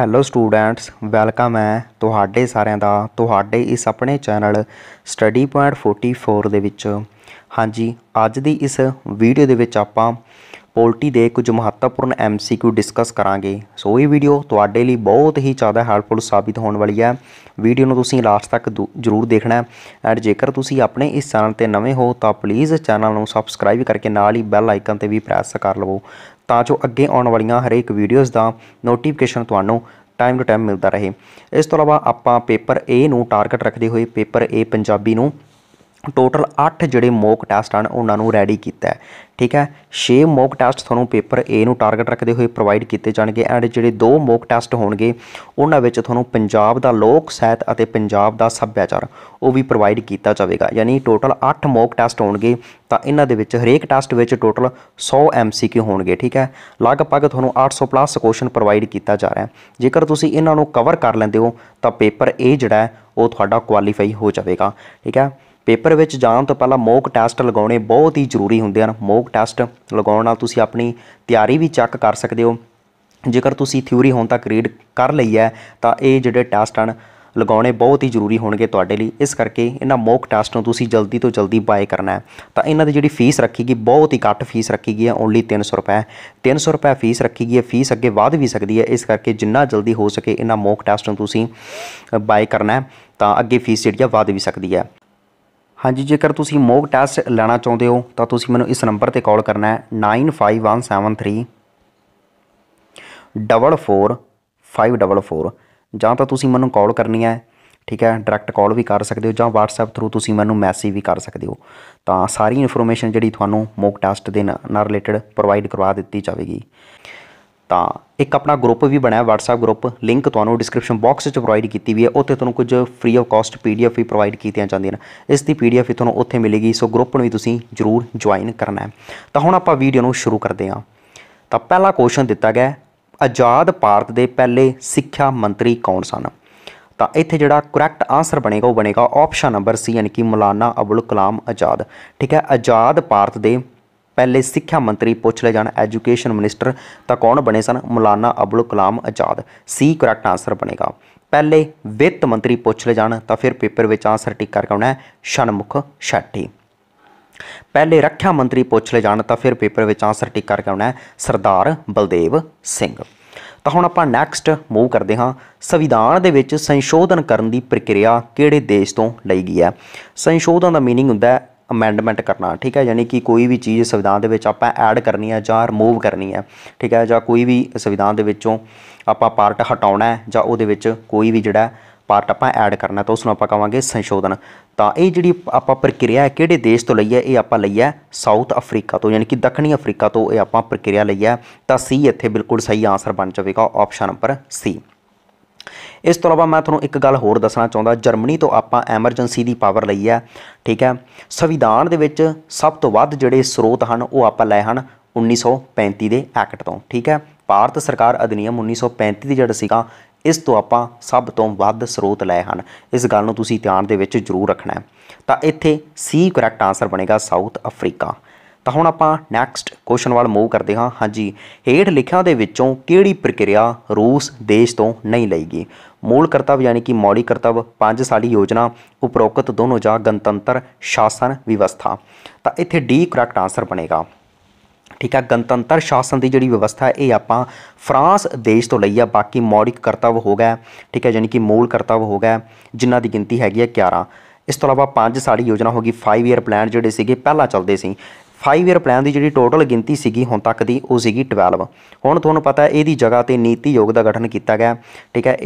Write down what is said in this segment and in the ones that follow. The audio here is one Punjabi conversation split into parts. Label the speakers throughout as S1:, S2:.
S1: ਹੈਲੋ ਸਟੂਡੈਂਟਸ ਵੈਲਕਮ ਹੈ ਤੁਹਾਡੇ ਸਾਰਿਆਂ ਦਾ ਤੁਹਾਡੇ ਇਸ ਆਪਣੇ ਚੈਨਲ ਸਟੱਡੀ ਪੁਆਇੰਟ 44 ਦੇ ਵਿੱਚ ਹਾਂਜੀ ਅੱਜ ਦੀ ਇਸ ਵੀਡੀਓ ਦੇ ਵਿੱਚ ਆਪਾਂ ਪੋਲਟੀ ਦੇ ਕੁਝ ਮਹੱਤਵਪੂਰਨ ਐਮਸੀਕਿਊ ਡਿਸਕਸ ਕਰਾਂਗੇ ਸੋ ਇਹ ਵੀਡੀਓ ਤੁਹਾਡੇ ਲਈ ਬਹੁਤ ਹੀ ਜ਼ਿਆਦਾ ਹੈਲਪਫੁਲ ਸਾਬਿਤ ਹੋਣ ਵਾਲੀ ਹੈ ਵੀਡੀਓ ਨੂੰ ਤੁਸੀਂ ਲਾਸਟ ਤੱਕ ਜ਼ਰੂਰ ਦੇਖਣਾ ਐਂਡ ਜੇਕਰ ਤੁਸੀਂ ਆਪਣੇ ਇਸ ਚੈਨਲ ਤੇ ਨਵੇਂ ਹੋ ਤਾਂ ਪਲੀਜ਼ ਚੈਨਲ ਨੂੰ ਸਬਸਕ੍ਰਾਈਬ ਕਰਕੇ ਨਾਲ ਹੀ ਬੈਲ ਆਈਕਨ ਤੇ ਵੀ ਪ੍ਰੈਸ ਕਰ ਲਵੋ ਤਾਂ ਜੋ ਅੱਗੇ ਆਉਣ ਵਾਲੀਆਂ ਹਰੇਕ ਵੀਡੀਓਜ਼ ਦਾ ਨੋਟੀਫਿਕੇਸ਼ਨ ਤੁਹਾਨੂੰ ਟਾਈਮ ਟੂ ਟਾਈਮ ਮਿਲਦਾ ਰਹੇ ਇਸ ਤੋਂ ਇਲਾਵਾ ਆਪਾਂ ਪੇਪਰ A ਨੂੰ ਟਾਰਗੇਟ ਰੱਖਦੇ ਹੋਏ ਪੇਪਰ A ਪੰਜਾਬੀ ਨੂੰ ਟੋਟਲ 8 ਜਿਹੜੇ ਮੌਕ ਟੈਸਟ ਹਨ ਉਹਨਾਂ ਨੂੰ ਰੈਡੀ ਕੀਤਾ ਹੈ ਠੀਕ ਹੈ 6 ਮੌਕ ਟੈਸਟ ਤੁਹਾਨੂੰ ਪੇਪਰ A ਨੂੰ ਟਾਰਗੇਟ ਰੱਖਦੇ ਹੋਏ ਪ੍ਰੋਵਾਈਡ ਕੀਤੇ ਜਾਣਗੇ ਐਂਡ ਜਿਹੜੇ 2 ਮੌਕ ਟੈਸਟ ਹੋਣਗੇ ਉਹਨਾਂ ਵਿੱਚ ਤੁਹਾਨੂੰ ਪੰਜਾਬ ਦਾ ਲੋਕ ਸਾਹਿਤ ਅਤੇ ਪੰਜਾਬ ਦਾ ਸੱਭਿਆਚਾਰ ਉਹ ਵੀ ਪ੍ਰੋਵਾਈਡ ਕੀਤਾ ਜਾਵੇਗਾ ਯਾਨੀ ਟੋਟਲ 8 ਮੌਕ ਟੈਸਟ ਹੋਣਗੇ ਤਾਂ ਇਹਨਾਂ ਦੇ ਵਿੱਚ ਹਰੇਕ ਟੈਸਟ ਵਿੱਚ ਟੋਟਲ 100 MCQ ਹੋਣਗੇ ਠੀਕ ਹੈ ਲਗਭਗ ਤੁਹਾਨੂੰ 800 ਪਲੱਸ ਕੁਐਸਚਨ ਪ੍ਰੋਵਾਈਡ ਕੀਤਾ ਜਾ ਰਿਹਾ ਹੈ ਜੇਕਰ ਤੁਸੀਂ ਇਹਨਾਂ ਨੂੰ ਕਵਰ ਕਰ ਲੈਂਦੇ ਹੋ ਤਾਂ ਪੇਪਰ A ਜਿਹੜਾ ਉਹ ਤੁਹਾਡਾ ਕੁਆਲੀਫਾਈ ਹੋ ਜਾਵੇਗਾ ਠੀਕ ਹੈ ਪੇਪਰ ਵਿੱਚ ਜਾਣ ਤੋਂ ਪਹਿਲਾਂ ਮੌਕ ਟੈਸਟ ਲਗਾਉਣੇ ਬਹੁਤ ਹੀ ਜ਼ਰੂਰੀ ਹੁੰਦੇ ਹਨ ਮੌਕ ਟੈਸਟ ਲਗਾਉਣ ਨਾਲ ਤੁਸੀਂ ਆਪਣੀ ਤਿਆਰੀ ਵੀ ਚੈੱਕ ਕਰ ਸਕਦੇ ਹੋ ਜੇਕਰ ਤੁਸੀਂ ਥਿਊਰੀ ਹੁਣ ਤੱਕ ਰੀਡ ਕਰ ਲਈ ਹੈ ਤਾਂ ਇਹ ਜਿਹੜੇ ਟੈਸਟ ਹਨ ਲਗਾਉਣੇ ਬਹੁਤ ਹੀ ਜ਼ਰੂਰੀ ਹੋਣਗੇ ਤੁਹਾਡੇ ਲਈ ਇਸ ਕਰਕੇ ਇਹਨਾਂ ਮੌਕ ਟੈਸਟ ਨੂੰ ਤੁਸੀਂ ਜਲਦੀ ਤੋਂ ਜਲਦੀ ਬਾਏ ਕਰਨਾ ਹੈ ਤਾਂ ਇਹਨਾਂ ਦੀ ਜਿਹੜੀ ਫੀਸ ਰੱਖੀ ਗਈ ਬਹੁਤ ਹੀ ਘੱਟ ਫੀਸ ਰੱਖੀ ਗਈ ਹੈ ਓਨਲੀ 300 ਰੁਪਏ 300 ਰੁਪਏ ਫੀਸ ਰੱਖੀ ਗਈ ਹੈ ਫੀਸ ਅੱਗੇ ਵਧ ਵੀ ਸਕਦੀ ਹੈ ਇਸ ਕਰਕੇ ਜਿੰਨਾ ਜਲਦੀ ਹੋ ਸਕੇ ਇਹਨਾਂ ਮੌਕ ਟੈਸਟ ਨੂੰ ਤੁਸੀਂ ਬਾਏ ਕਰਨਾ ਹੈ ਤਾਂ ਅੱਗੇ ਫੀਸ ਜਿਹੜੀ ਆ ਵਧ ਵੀ ਸਕਦੀ ਹੈ ਹਾਂਜੀ ਜੇਕਰ ਤੁਸੀਂ ਮੋਕ ਟੈਸਟ ਲੈਣਾ ਚਾਹੁੰਦੇ ਹੋ ਤਾਂ ਤੁਸੀਂ ਮੈਨੂੰ ਇਸ ਨੰਬਰ ਤੇ ਕਾਲ ਕਰਨਾ ਹੈ 95173 44544 ਜਾਂ ਤਾਂ ਤੁਸੀਂ ਮੈਨੂੰ ਕਾਲ ਕਰਨੀ ਹੈ ਠੀਕ ਹੈ ਡਾਇਰੈਕਟ ਕਾਲ ਵੀ ਕਰ ਸਕਦੇ ਹੋ ਜਾਂ WhatsApp ਥਰੂ ਤੁਸੀਂ ਮੈਨੂੰ ਮੈਸੇਜ ਵੀ ਕਰ ਸਕਦੇ ਹੋ ਤਾਂ ਸਾਰੀ ਇਨਫੋਰਮੇਸ਼ਨ ਜਿਹੜੀ ਤੁਹਾਨੂੰ ਮੋਕ ਟੈਸਟ ਦੇ ਨਾਲ ਰਿਲੇਟਡ ਪ੍ਰੋਵਾਈਡ ਕਰਵਾ ਦਿੱਤੀ ਜਾਵੇਗੀ ਤਾਂ ਇੱਕ ਆਪਣਾ ਗਰੁੱਪ ਵੀ ਬਣਾਇਆ WhatsApp ਗਰੁੱਪ ਲਿੰਕ ਤੁਹਾਨੂੰ ਡਿਸਕ੍ਰਿਪਸ਼ਨ ਬਾਕਸ ਵਿੱਚ ਪ੍ਰੋਵਾਈਡ ਕੀਤੀ ਵੀ ਹੈ ਉੱਥੇ ਤੁਹਾਨੂੰ ਕੁਝ ਫ੍ਰੀ ਆਫ ਕਾਸਟ PDF ਵੀ ਪ੍ਰੋਵਾਈਡ ਕੀਤੀਆਂ ਜਾਂਦੀਆਂ ਨੇ ਇਸ ਦੀ PDF ਵੀ ਤੁਹਾਨੂੰ ਉੱਥੇ ਮਿਲੇਗੀ ਸੋ ਗਰੁੱਪ ਨੂੰ ਵੀ ਤੁਸੀਂ ਜਰੂਰ ਜੁਆਇਨ ਕਰਨਾ ਹੈ ਤਾਂ ਹੁਣ ਆਪਾਂ ਵੀਡੀਓ ਨੂੰ ਸ਼ੁਰੂ ਕਰਦੇ ਹਾਂ ਤਾਂ ਪਹਿਲਾ ਕੁਐਸਚਨ ਦਿੱਤਾ ਗਿਆ ਆਜ਼ਾਦ ਭਾਰਤ ਦੇ ਪਹਿਲੇ ਸਿੱਖਿਆ ਮੰਤਰੀ ਕੌਣ ਸਨ ਤਾਂ ਇੱਥੇ ਜਿਹੜਾ ਕਰੈਕਟ ਆਨਸਰ ਬਣੇਗਾ ਉਹ ਬਣੇਗਾ ਆਪਸ਼ਨ ਨੰਬਰ ਸੀ ਯਾਨੀ ਕਿ ਮੌਲਾਨਾ ਅਬੁਲ ਕਲਾਮ ਆਜ਼ਾਦ ਠੀਕ ਹੈ ਆਜ਼ਾਦ ਭਾਰਤ ਦੇ ਪਹਿਲੇ ਸਿੱਖਿਆ ਮੰਤਰੀ ਪੁੱਛ ਲੈ ਜਾਣ ਐਜੂਕੇਸ਼ਨ ਮਿਨਿਸਟਰ ਤਾਂ ਕੌਣ ਬਣੇ ਸਨ Maulana Abdul Kalam Azad C correct answer ਬਣੇਗਾ ਪਹਿਲੇ ਵਿੱਤ ਮੰਤਰੀ ਪੁੱਛ ਲੈ ਜਾਣ ਤਾਂ ਫਿਰ ਪੇਪਰ ਵਿੱਚ ਆਨਸਰ ਟਿਕ ਕਰ ਆਉਣਾ ਹੈ ਸ਼ਨਮੁਖ ਸ਼ੈਟੀ ਪਹਿਲੇ ਰੱਖਿਆ ਮੰਤਰੀ ਪੁੱਛ ਲੈ ਜਾਣ ਤਾਂ ਫਿਰ ਪੇਪਰ ਵਿੱਚ ਆਨਸਰ ਟਿਕ ਕਰ ਆਉਣਾ ਹੈ ਸਰਦਾਰ ਬਲਦੇਵ ਸਿੰਘ ਤਾਂ ਹੁਣ ਆਪਾਂ ਨੈਕਸਟ ਮੂਵ ਕਰਦੇ ਹਾਂ ਸੰਵਿਧਾਨ ਦੇ ਵਿੱਚ ਸੰਸ਼ੋਧਨ ਕਰਨ ਦੀ ਪ੍ਰਕਿਰਿਆ ਕਿਹੜੇ ਦੇਸ਼ ਤੋਂ ਲਈ ਗਈ ਹੈ ਸੰਸ਼ੋਧਨ ਦਾ ਮੀਨਿੰਗ ਹੁੰਦਾ ਹੈ ਅਮੈਂਡਮੈਂਟ ਕਰਨਾ ਠੀਕ ਹੈ ਯਾਨੀ ਕਿ ਕੋਈ ਵੀ ਚੀਜ਼ ਸੰਵਿਧਾਨ ਦੇ ਵਿੱਚ ਆਪਾਂ ਐਡ ਕਰਨੀ ਹੈ ਜਾਂ ਰਿਮੂਵ ਕਰਨੀ ਹੈ ਠੀਕ ਹੈ ਜਾਂ ਕੋਈ ਵੀ ਸੰਵਿਧਾਨ ਦੇ ਵਿੱਚੋਂ ਆਪਾਂ ਪਾਰਟ ਹਟਾਉਣਾ ਹੈ ਜਾਂ ਉਹਦੇ ਵਿੱਚ ਕੋਈ ਵੀ ਜਿਹੜਾ ਪਾਰਟ ਆਪਾਂ ਐਡ ਕਰਨਾ ਤਾਂ ਉਸ ਨੂੰ ਆਪਾਂ ਕਵਾਂਗੇ ਸੰਸ਼ੋਧਨ ਤਾਂ ਇਹ ਜਿਹੜੀ ਆਪਾਂ ਪ੍ਰਕਿਰਿਆ ਹੈ ਕਿਹੜੇ ਦੇਸ਼ ਤੋਂ ਲਈ ਹੈ ਇਹ ਆਪਾਂ ਲਈ ਹੈ ਸਾਊਥ ਅਫਰੀਕਾ ਤੋਂ ਯਾਨੀ ਕਿ ਦੱਖਣੀ ਅਫਰੀਕਾ ਤੋਂ ਇਹ ਆਪਾਂ ਪ੍ਰਕਿਰਿਆ ਲਈ ਹੈ ਤਾਂ ਸੀ ਇੱਥੇ ਬਿਲਕੁਲ ਸਹੀ ਆਨਸਰ ਬਣ ਜਾਵੇਗਾ ਆਪਸ਼ਨ ਨੰਬਰ ਸੀ ਇਸ ਤੋਂ ਇਲਾਵਾ ਮੈਂ ਤੁਹਾਨੂੰ ਇੱਕ ਗੱਲ ਹੋਰ ਦੱਸਣਾ ਚਾਹੁੰਦਾ ਜਰਮਨੀ ਤੋਂ ਆਪਾਂ ਐਮਰਜੈਂਸੀ ਦੀ ਪਾਵਰ ਲਈ ਹੈ ਠੀਕ ਹੈ ਸੰਵਿਧਾਨ ਦੇ ਵਿੱਚ ਸਭ ਤੋਂ ਵੱਧ ਜਿਹੜੇ ਸਰੋਤ ਹਨ ਉਹ ਆਪਾਂ ਲਏ ਹਨ 1935 ਦੇ ਐਕਟ ਤੋਂ ਠੀਕ ਹੈ ਭਾਰਤ ਸਰਕਾਰ ਅਧਿਨਿਯਮ 1935 ਦੀ ਜਿਹੜਾ ਸੀਗਾ ਇਸ ਤੋਂ ਆਪਾਂ ਸਭ ਤੋਂ ਵੱਧ ਸਰੋਤ ਲਏ ਹਨ ਇਸ ਗੱਲ ਨੂੰ ਤੁਸੀਂ ਧਿਆਨ ਦੇ ਵਿੱਚ ਜ਼ਰੂਰ ਰੱਖਣਾ ਹੈ ਤਾਂ ਇੱਥੇ ਸੀ ਕਰੈਕਟ ਆਨਸਰ ਬਣੇਗਾ ਸਾਊਥ ਅਫਰੀਕਾ ਤਾਂ ਹੁਣ ਆਪਾਂ ਨੈਕਸਟ ਕੁਐਸਚਨ ਵੱਲ ਮੂਵ ਕਰਦੇ ਹਾਂ ਹਾਂਜੀ ਹੇਠ ਲਿਖਿਆਂ ਦੇ ਵਿੱਚੋਂ ਕਿਹੜੀ ਪ੍ਰਕਿਰਿਆ ਰੂਸ ਦੇਸ਼ ਤੋਂ ਨਹੀਂ ਲਈਗੀ ਮੂਲ ਕਰਤਵ ਯਾਨੀ ਕਿ ਮੌਲਿਕ ਕਰਤਵ ਪੰਜ ਸਾਲੀ ਯੋਜਨਾ ਉਪਰੋਕਤ ਦੋਨੋਂ ਜਾਂ ਗਣਤੰਤਰ ਸ਼ਾਸਨ ਵਿਵਸਥਾ ਤਾਂ ਇੱਥੇ ਡੀ ਕਰੈਕਟ ਆਨਸਰ ਬਣੇਗਾ ਠੀਕ ਹੈ ਗਣਤੰਤਰ ਸ਼ਾਸਨ ਦੀ ਜਿਹੜੀ ਵਿਵਸਥਾ ਇਹ ਆਪਾਂ ਫਰਾਂਸ ਦੇਸ਼ ਤੋਂ ਲਈ ਆ ਬਾਕੀ ਮੌਲਿਕ ਕਰਤਵ ਹੋ ਗਿਆ ਠੀਕ ਹੈ ਯਾਨੀ ਕਿ ਮੂਲ ਕਰਤਵ ਹੋ ਗਿਆ ਜਿਨ੍ਹਾਂ ਦੀ ਗਿਣਤੀ ਹੈਗੀ ਹੈ 11 ਇਸ ਤੋਂ ਇਲਾਵਾ ਪੰਜ ਸਾਲੀ ਯੋਜਨਾ ਹੋ ਗਈ 5 ਇਅਰ ਪਲਾਨ ਜਿਹੜੇ ਸੀਗੇ ਪਹਿਲਾਂ ਚੱਲਦੇ ਸੀ 5 ਇਅਰ ਪਲਾਨ ਦੀ ਜਿਹੜੀ ਟੋਟਲ ਗਿਣਤੀ ਸੀਗੀ ਹੁਣ ਤੱਕ ਦੀ ਉਹ ਸੀਗੀ 12 ਹੁਣ ਤੁਹਾਨੂੰ ਪਤਾ ਹੈ ਇਹਦੀ ਜਗ੍ਹਾ ਤੇ ਨੀਤੀ ਯੋਗ ਦਾ ਗਠਨ ਕੀਤਾ ਗਿਆ ਠੀਕ ਹੈ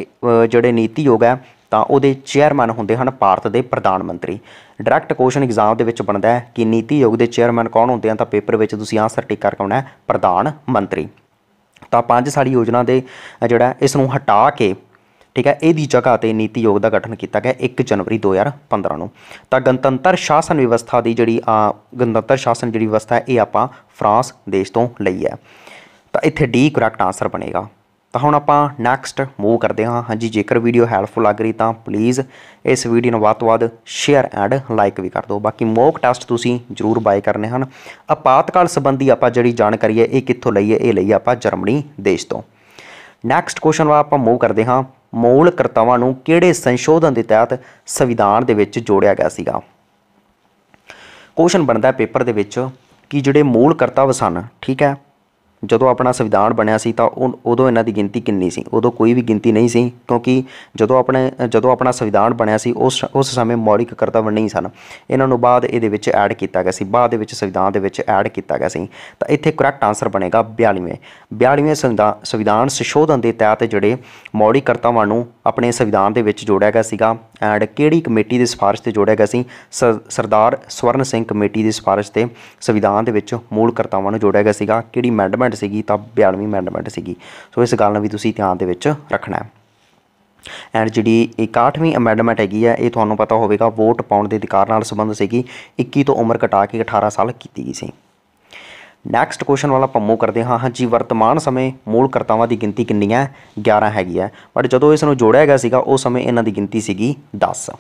S1: ਜਿਹੜੇ ਨੀਤੀ ਯੋਗ ਹੈ ਤਾਂ ਉਹਦੇ ਚੇਅਰਮੈਨ ਹੁੰਦੇ ਹਨ ਭਾਰਤ ਦੇ ਪ੍ਰਧਾਨ ਮੰਤਰੀ ਡਾਇਰੈਕਟ ਕੁਐਸਚਨ ਐਗਜ਼ਾਮ ਦੇ ਵਿੱਚ ਬਣਦਾ ਹੈ ਕਿ ਨੀਤੀ ਯੋਗ ਦੇ ਚੇਅਰਮੈਨ ਕੌਣ ਹੁੰਦੇ ਹਨ ਤਾਂ ਪੇਪਰ ਵਿੱਚ ਤੁਸੀਂ ਆਨਸਰ ਟਿਕ ਕਰਕੇ ਆਉਣਾ ਹੈ ਪ੍ਰਧਾਨ ਮੰਤਰੀ ਤਾਂ ਪੰਜ ਸਾਲੀ ਯੋਜਨਾ ਦੇ ਜਿਹੜਾ ਇਸ ਨੂੰ ਹਟਾ ਕੇ ਠੀਕ ਹੈ ਇਹਦੀ ਜਗ੍ਹਾ ਤੇ ਨੀਤੀ ਯੋਗ ਦਾ ਗਠਨ ਕੀਤਾ ਗਿਆ 1 ਜਨਵਰੀ 2015 ਨੂੰ ਤਾਂ ਗਣਤੰਤਰ ਸ਼ਾਸਨ ਵਿਵਸਥਾ ਦੀ ਜਿਹੜੀ ਆ ਗਣਤੰਤਰ ਸ਼ਾਸਨ ਜਿਹੜੀ ਵਿਵਸਥਾ ਹੈ ਇਹ ਆਪਾਂ ਫਰਾਂਸ ਦੇਸ਼ ਤੋਂ ਲਈ ਹੈ ਤਾਂ ਇੱਥੇ ਡੀ ਕਰੈਕਟ ਆਨਸਰ ਬਣੇਗਾ ਤਾਂ ਹੁਣ ਆਪਾਂ ਨੈਕਸਟ ਮੂਵ ਕਰਦੇ ਹਾਂ ਹਾਂਜੀ ਜੇਕਰ ਵੀਡੀਓ ਹੈਲਪਫੁਲ ਲੱਗ ਰਹੀ ਤਾਂ ਪਲੀਜ਼ ਇਸ ਵੀਡੀਓ ਨੂੰ ਵੱਧ ਤੋਂ ਵੱਧ ਸ਼ੇਅਰ ਐਂਡ ਲਾਈਕ ਵੀ ਕਰ ਦਿਓ ਬਾਕੀ ਮੋਕ ਟੈਸਟ ਤੁਸੀਂ ਜਰੂਰ ਬਾਈ ਕਰਨੇ ਹਨ ਆਪਾਤਕਾਲ ਸੰਬੰਧੀ ਆਪਾਂ ਜਿਹੜੀ ਜਾਣਕਾਰੀ ਹੈ ਇਹ ਕਿੱਥੋਂ ਲਈ ਹੈ ਇਹ ਲਈ ਆਪਾਂ ਜਰਮਨੀ ਦੇਸ਼ ਤੋਂ ਨੈਕਸਟ ਕੁਐਸਚਨ ਵਾ ਆਪਾਂ ਮੂਵ ਕਰਦੇ ਹਾਂ ਮੂਲ ਕਰਤਾਵਾਂ ਨੂੰ ਕਿਹੜੇ ਸੰਸ਼ੋਧਨ ਦੇ ਤਹਿਤ ਸੰਵਿਧਾਨ ਦੇ ਵਿੱਚ ਜੋੜਿਆ ਗਿਆ ਸੀਗਾ ਕੁਐਸਚਨ ਬਣਦਾ ਪੇਪਰ ਦੇ ਵਿੱਚ ਕਿ ਜਿਹੜੇ ਮੂਲ ਕਰਤਵ ਸਨ ਠੀਕ ਹੈ ਜਦੋਂ ਆਪਣਾ ਸੰਵਿਧਾਨ ਬਣਿਆ ਸੀ ਤਾਂ ਉਦੋਂ ਇਹਨਾਂ ਦੀ ਗਿਣਤੀ ਕਿੰਨੀ ਸੀ ਉਦੋਂ ਕੋਈ ਵੀ ਗਿਣਤੀ ਨਹੀਂ ਸੀ ਕਿਉਂਕਿ ਜਦੋਂ ਆਪਣੇ ਜਦੋਂ ਆਪਣਾ ਸੰਵਿਧਾਨ ਬਣਿਆ ਸੀ ਉਸ ਉਸ ਸਮੇਂ ਮੌਲਿਕ ਕਰਤੱਵ ਨਹੀਂ ਸਨ ਇਹਨਾਂ ਨੂੰ ਬਾਅਦ ਇਹਦੇ ਵਿੱਚ ਐਡ ਕੀਤਾ ਗਿਆ ਸੀ ਬਾਅਦ ਦੇ ਵਿੱਚ ਸੰਵਿਧਾਨ ਦੇ ਵਿੱਚ ਐਡ ਕੀਤਾ ਗਿਆ ਸੀ ਤਾਂ ਇੱਥੇ ਕਰੈਕਟ ਆਨਸਰ ਬਣੇਗਾ 42ਵੇਂ 42ਵੇਂ ਸੰਵਿਧਾਨ ਸੰਸ਼ੋਧਨ ਦੇ ਤਹਿਤ ਜਿਹੜੇ ਮੌਲਿਕ ਕਰਤੱਵਾਂ ਨੂੰ ਆਪਣੇ ਸੰਵਿਧਾਨ ਦੇ ਵਿੱਚ ਜੋੜਿਆ ਗਿਆ ਸੀਗਾ ਐਡ ਕਿਹੜੀ ਕਮੇਟੀ ਦੀ ਸਿਫਾਰਿਸ਼ ਤੇ ਜੋੜਿਆ ਗਿਆ ਸੀ ਸਰਦਾਰ ਸਵਰਨ ਸਿੰਘ ਕਮੇਟੀ ਦੀ ਸਿਫਾਰਿਸ਼ ਤੇ ਸੰਵਿਧਾਨ ਦੇ ਵਿੱਚ ਮੂਲ ਕਰਤੱਵਾਂ ਨੂੰ ਜੋੜਿਆ ਗਿਆ ਸੀਗਾ ਕਿਹੜੀ ਮੈਂਡਮ ਅਮੈਂਡਮੈਂਟ ਸੀਗੀ ਤਾਂ 42ਵੀਂ ਅਮੈਂਡਮੈਂਟ ਸੀਗੀ ਸੋ ਇਸ ਗੱਲ ਨੂੰ ਵੀ ਤੁਸੀਂ ਧਿਆਨ ਦੇ ਵਿੱਚ ਰੱਖਣਾ ਹੈ ਐਂਡ ਜਿਹੜੀ 61ਵੀਂ ਅਮੈਂਡਮੈਂਟ ਹੈਗੀ ਆ ਇਹ ਤੁਹਾਨੂੰ ਪਤਾ ਹੋਵੇਗਾ ਵੋਟ ਪਾਉਣ ਦੇ ਅਧਿਕਾਰ ਨਾਲ ਸੰਬੰਧ ਸੀਗੀ 21 ਤੋਂ ਉਮਰ ਘਟਾ ਕੇ 18 ਸਾਲ ਕੀਤੀ ਗਈ ਸੀ ਨੈਕਸਟ ਕੁਐਸਚਨ ਵਾਲਾ ਪੰਮੂ ਕਰਦੇ ਹਾਂ ਹਾਂਜੀ ਵਰਤਮਾਨ ਸਮੇਂ ਮੂਲ ਕਰਤਾਵਾਂ ਦੀ ਗਿਣਤੀ ਕਿੰਨੀ ਹੈ 11 ਹੈਗੀ ਹੈ ਬਟ ਜਦੋਂ ਇਸ ਨੂੰ ਜੋੜਿਆ ਗਿਆ ਸੀਗਾ ਉਸ ਸਮੇਂ ਇਹਨਾਂ ਦੀ ਗਿਣਤੀ ਸੀਗੀ 10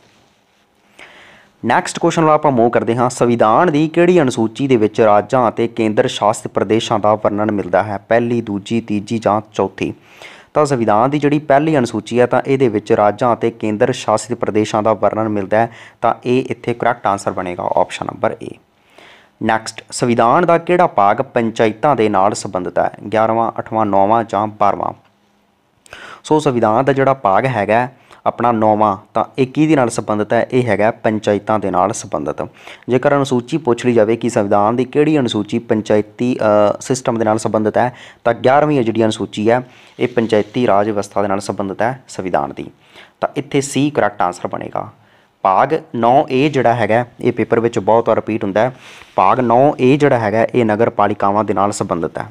S1: ਨੈਕਸਟ ਕੁਐਸਚਨ ਨਾਲ ਆਪਾਂ ਮੂਵ ਕਰਦੇ ਹਾਂ ਸੰਵਿਧਾਨ ਦੀ ਕਿਹੜੀ ਅਨੁਸੂਚੀ ਦੇ ਵਿੱਚ ਰਾਜਾਂ ਅਤੇ ਕੇਂਦਰ ਸ਼ਾਸਿਤ ਪ੍ਰਦੇਸ਼ਾਂ ਦਾ ਵਰਣਨ ਮਿਲਦਾ ਹੈ ਪਹਿਲੀ ਦੂਜੀ ਤੀਜੀ ਜਾਂ ਚੌਥੀ ਤਾਂ ਸੰਵਿਧਾਨ ਦੀ ਜਿਹੜੀ ਪਹਿਲੀ ਅਨੁਸੂਚੀ ਹੈ ਤਾਂ ਇਹਦੇ ਵਿੱਚ ਰਾਜਾਂ ਅਤੇ ਕੇਂਦਰ ਸ਼ਾਸਿਤ ਪ੍ਰਦੇਸ਼ਾਂ ਦਾ ਵਰਣਨ ਮਿਲਦਾ ਹੈ ਤਾਂ ਇਹ ਇੱਥੇ ਕਰੈਕਟ ਆਨਸਰ ਬਣੇਗਾ ਆਪਸ਼ਨ ਨੰਬਰ ਏ ਨੈਕਸਟ ਸੰਵਿਧਾਨ ਦਾ ਕਿਹੜਾ ਭਾਗ ਪੰਚਾਇਤਾਂ ਦੇ ਨਾਲ ਸੰਬੰਧਿਤ ਹੈ 11ਵਾਂ 8ਵਾਂ 9ਵਾਂ ਜਾਂ 12ਵਾਂ ਸੋ ਸੰਵਿਧਾਨ ਦਾ ਜਿਹੜਾ ਭਾਗ ਹੈਗਾ ਆਪਣਾ ਨੌਵਾਂ ਤਾਂ 21 ਦੇ ਨਾਲ ਸੰਬੰਧਿਤ ਹੈ ਇਹ ਹੈਗਾ ਪੰਚਾਇਤਾਂ ਦੇ ਨਾਲ ਸੰਬੰਧਿਤ ਜੇਕਰ ਅਨੁਸੂਚੀ ਪੁੱਛ ਲਈ ਜਾਵੇ ਕਿ ਸੰਵਿਧਾਨ ਦੀ ਕਿਹੜੀ ਅਨੁਸੂਚੀ ਪੰਚਾਇਤੀ ਸਿਸਟਮ ਦੇ ਨਾਲ ਸੰਬੰਧਿਤ ਹੈ ਤਾਂ 11ਵੀਂ ਜਿਹੜੀ ਅਨੁਸੂਚੀ ਹੈ ਇਹ ਪੰਚਾਇਤੀ ਰਾਜ ਵਿਵਸਥਾ ਦੇ ਨਾਲ ਸੰਬੰਧਿਤ ਹੈ ਸੰਵਿਧਾਨ ਦੀ ਤਾਂ ਇੱਥੇ ਸੀ ਕਰੈਕਟ ਆਨਸਰ ਬਣੇਗਾ ਭਾਗ 9A ਜਿਹੜਾ ਹੈਗਾ ਇਹ ਪੇਪਰ ਵਿੱਚ ਬਹੁਤ ਵਾਰ ਰਿਪੀਟ ਹੁੰਦਾ ਹੈ ਭਾਗ 9A ਜਿਹੜਾ ਹੈਗਾ ਇਹ ਨਗਰਪਾਲਿਕਾਵਾਂ ਦੇ ਨਾਲ ਸੰਬੰਧਿਤ ਹੈ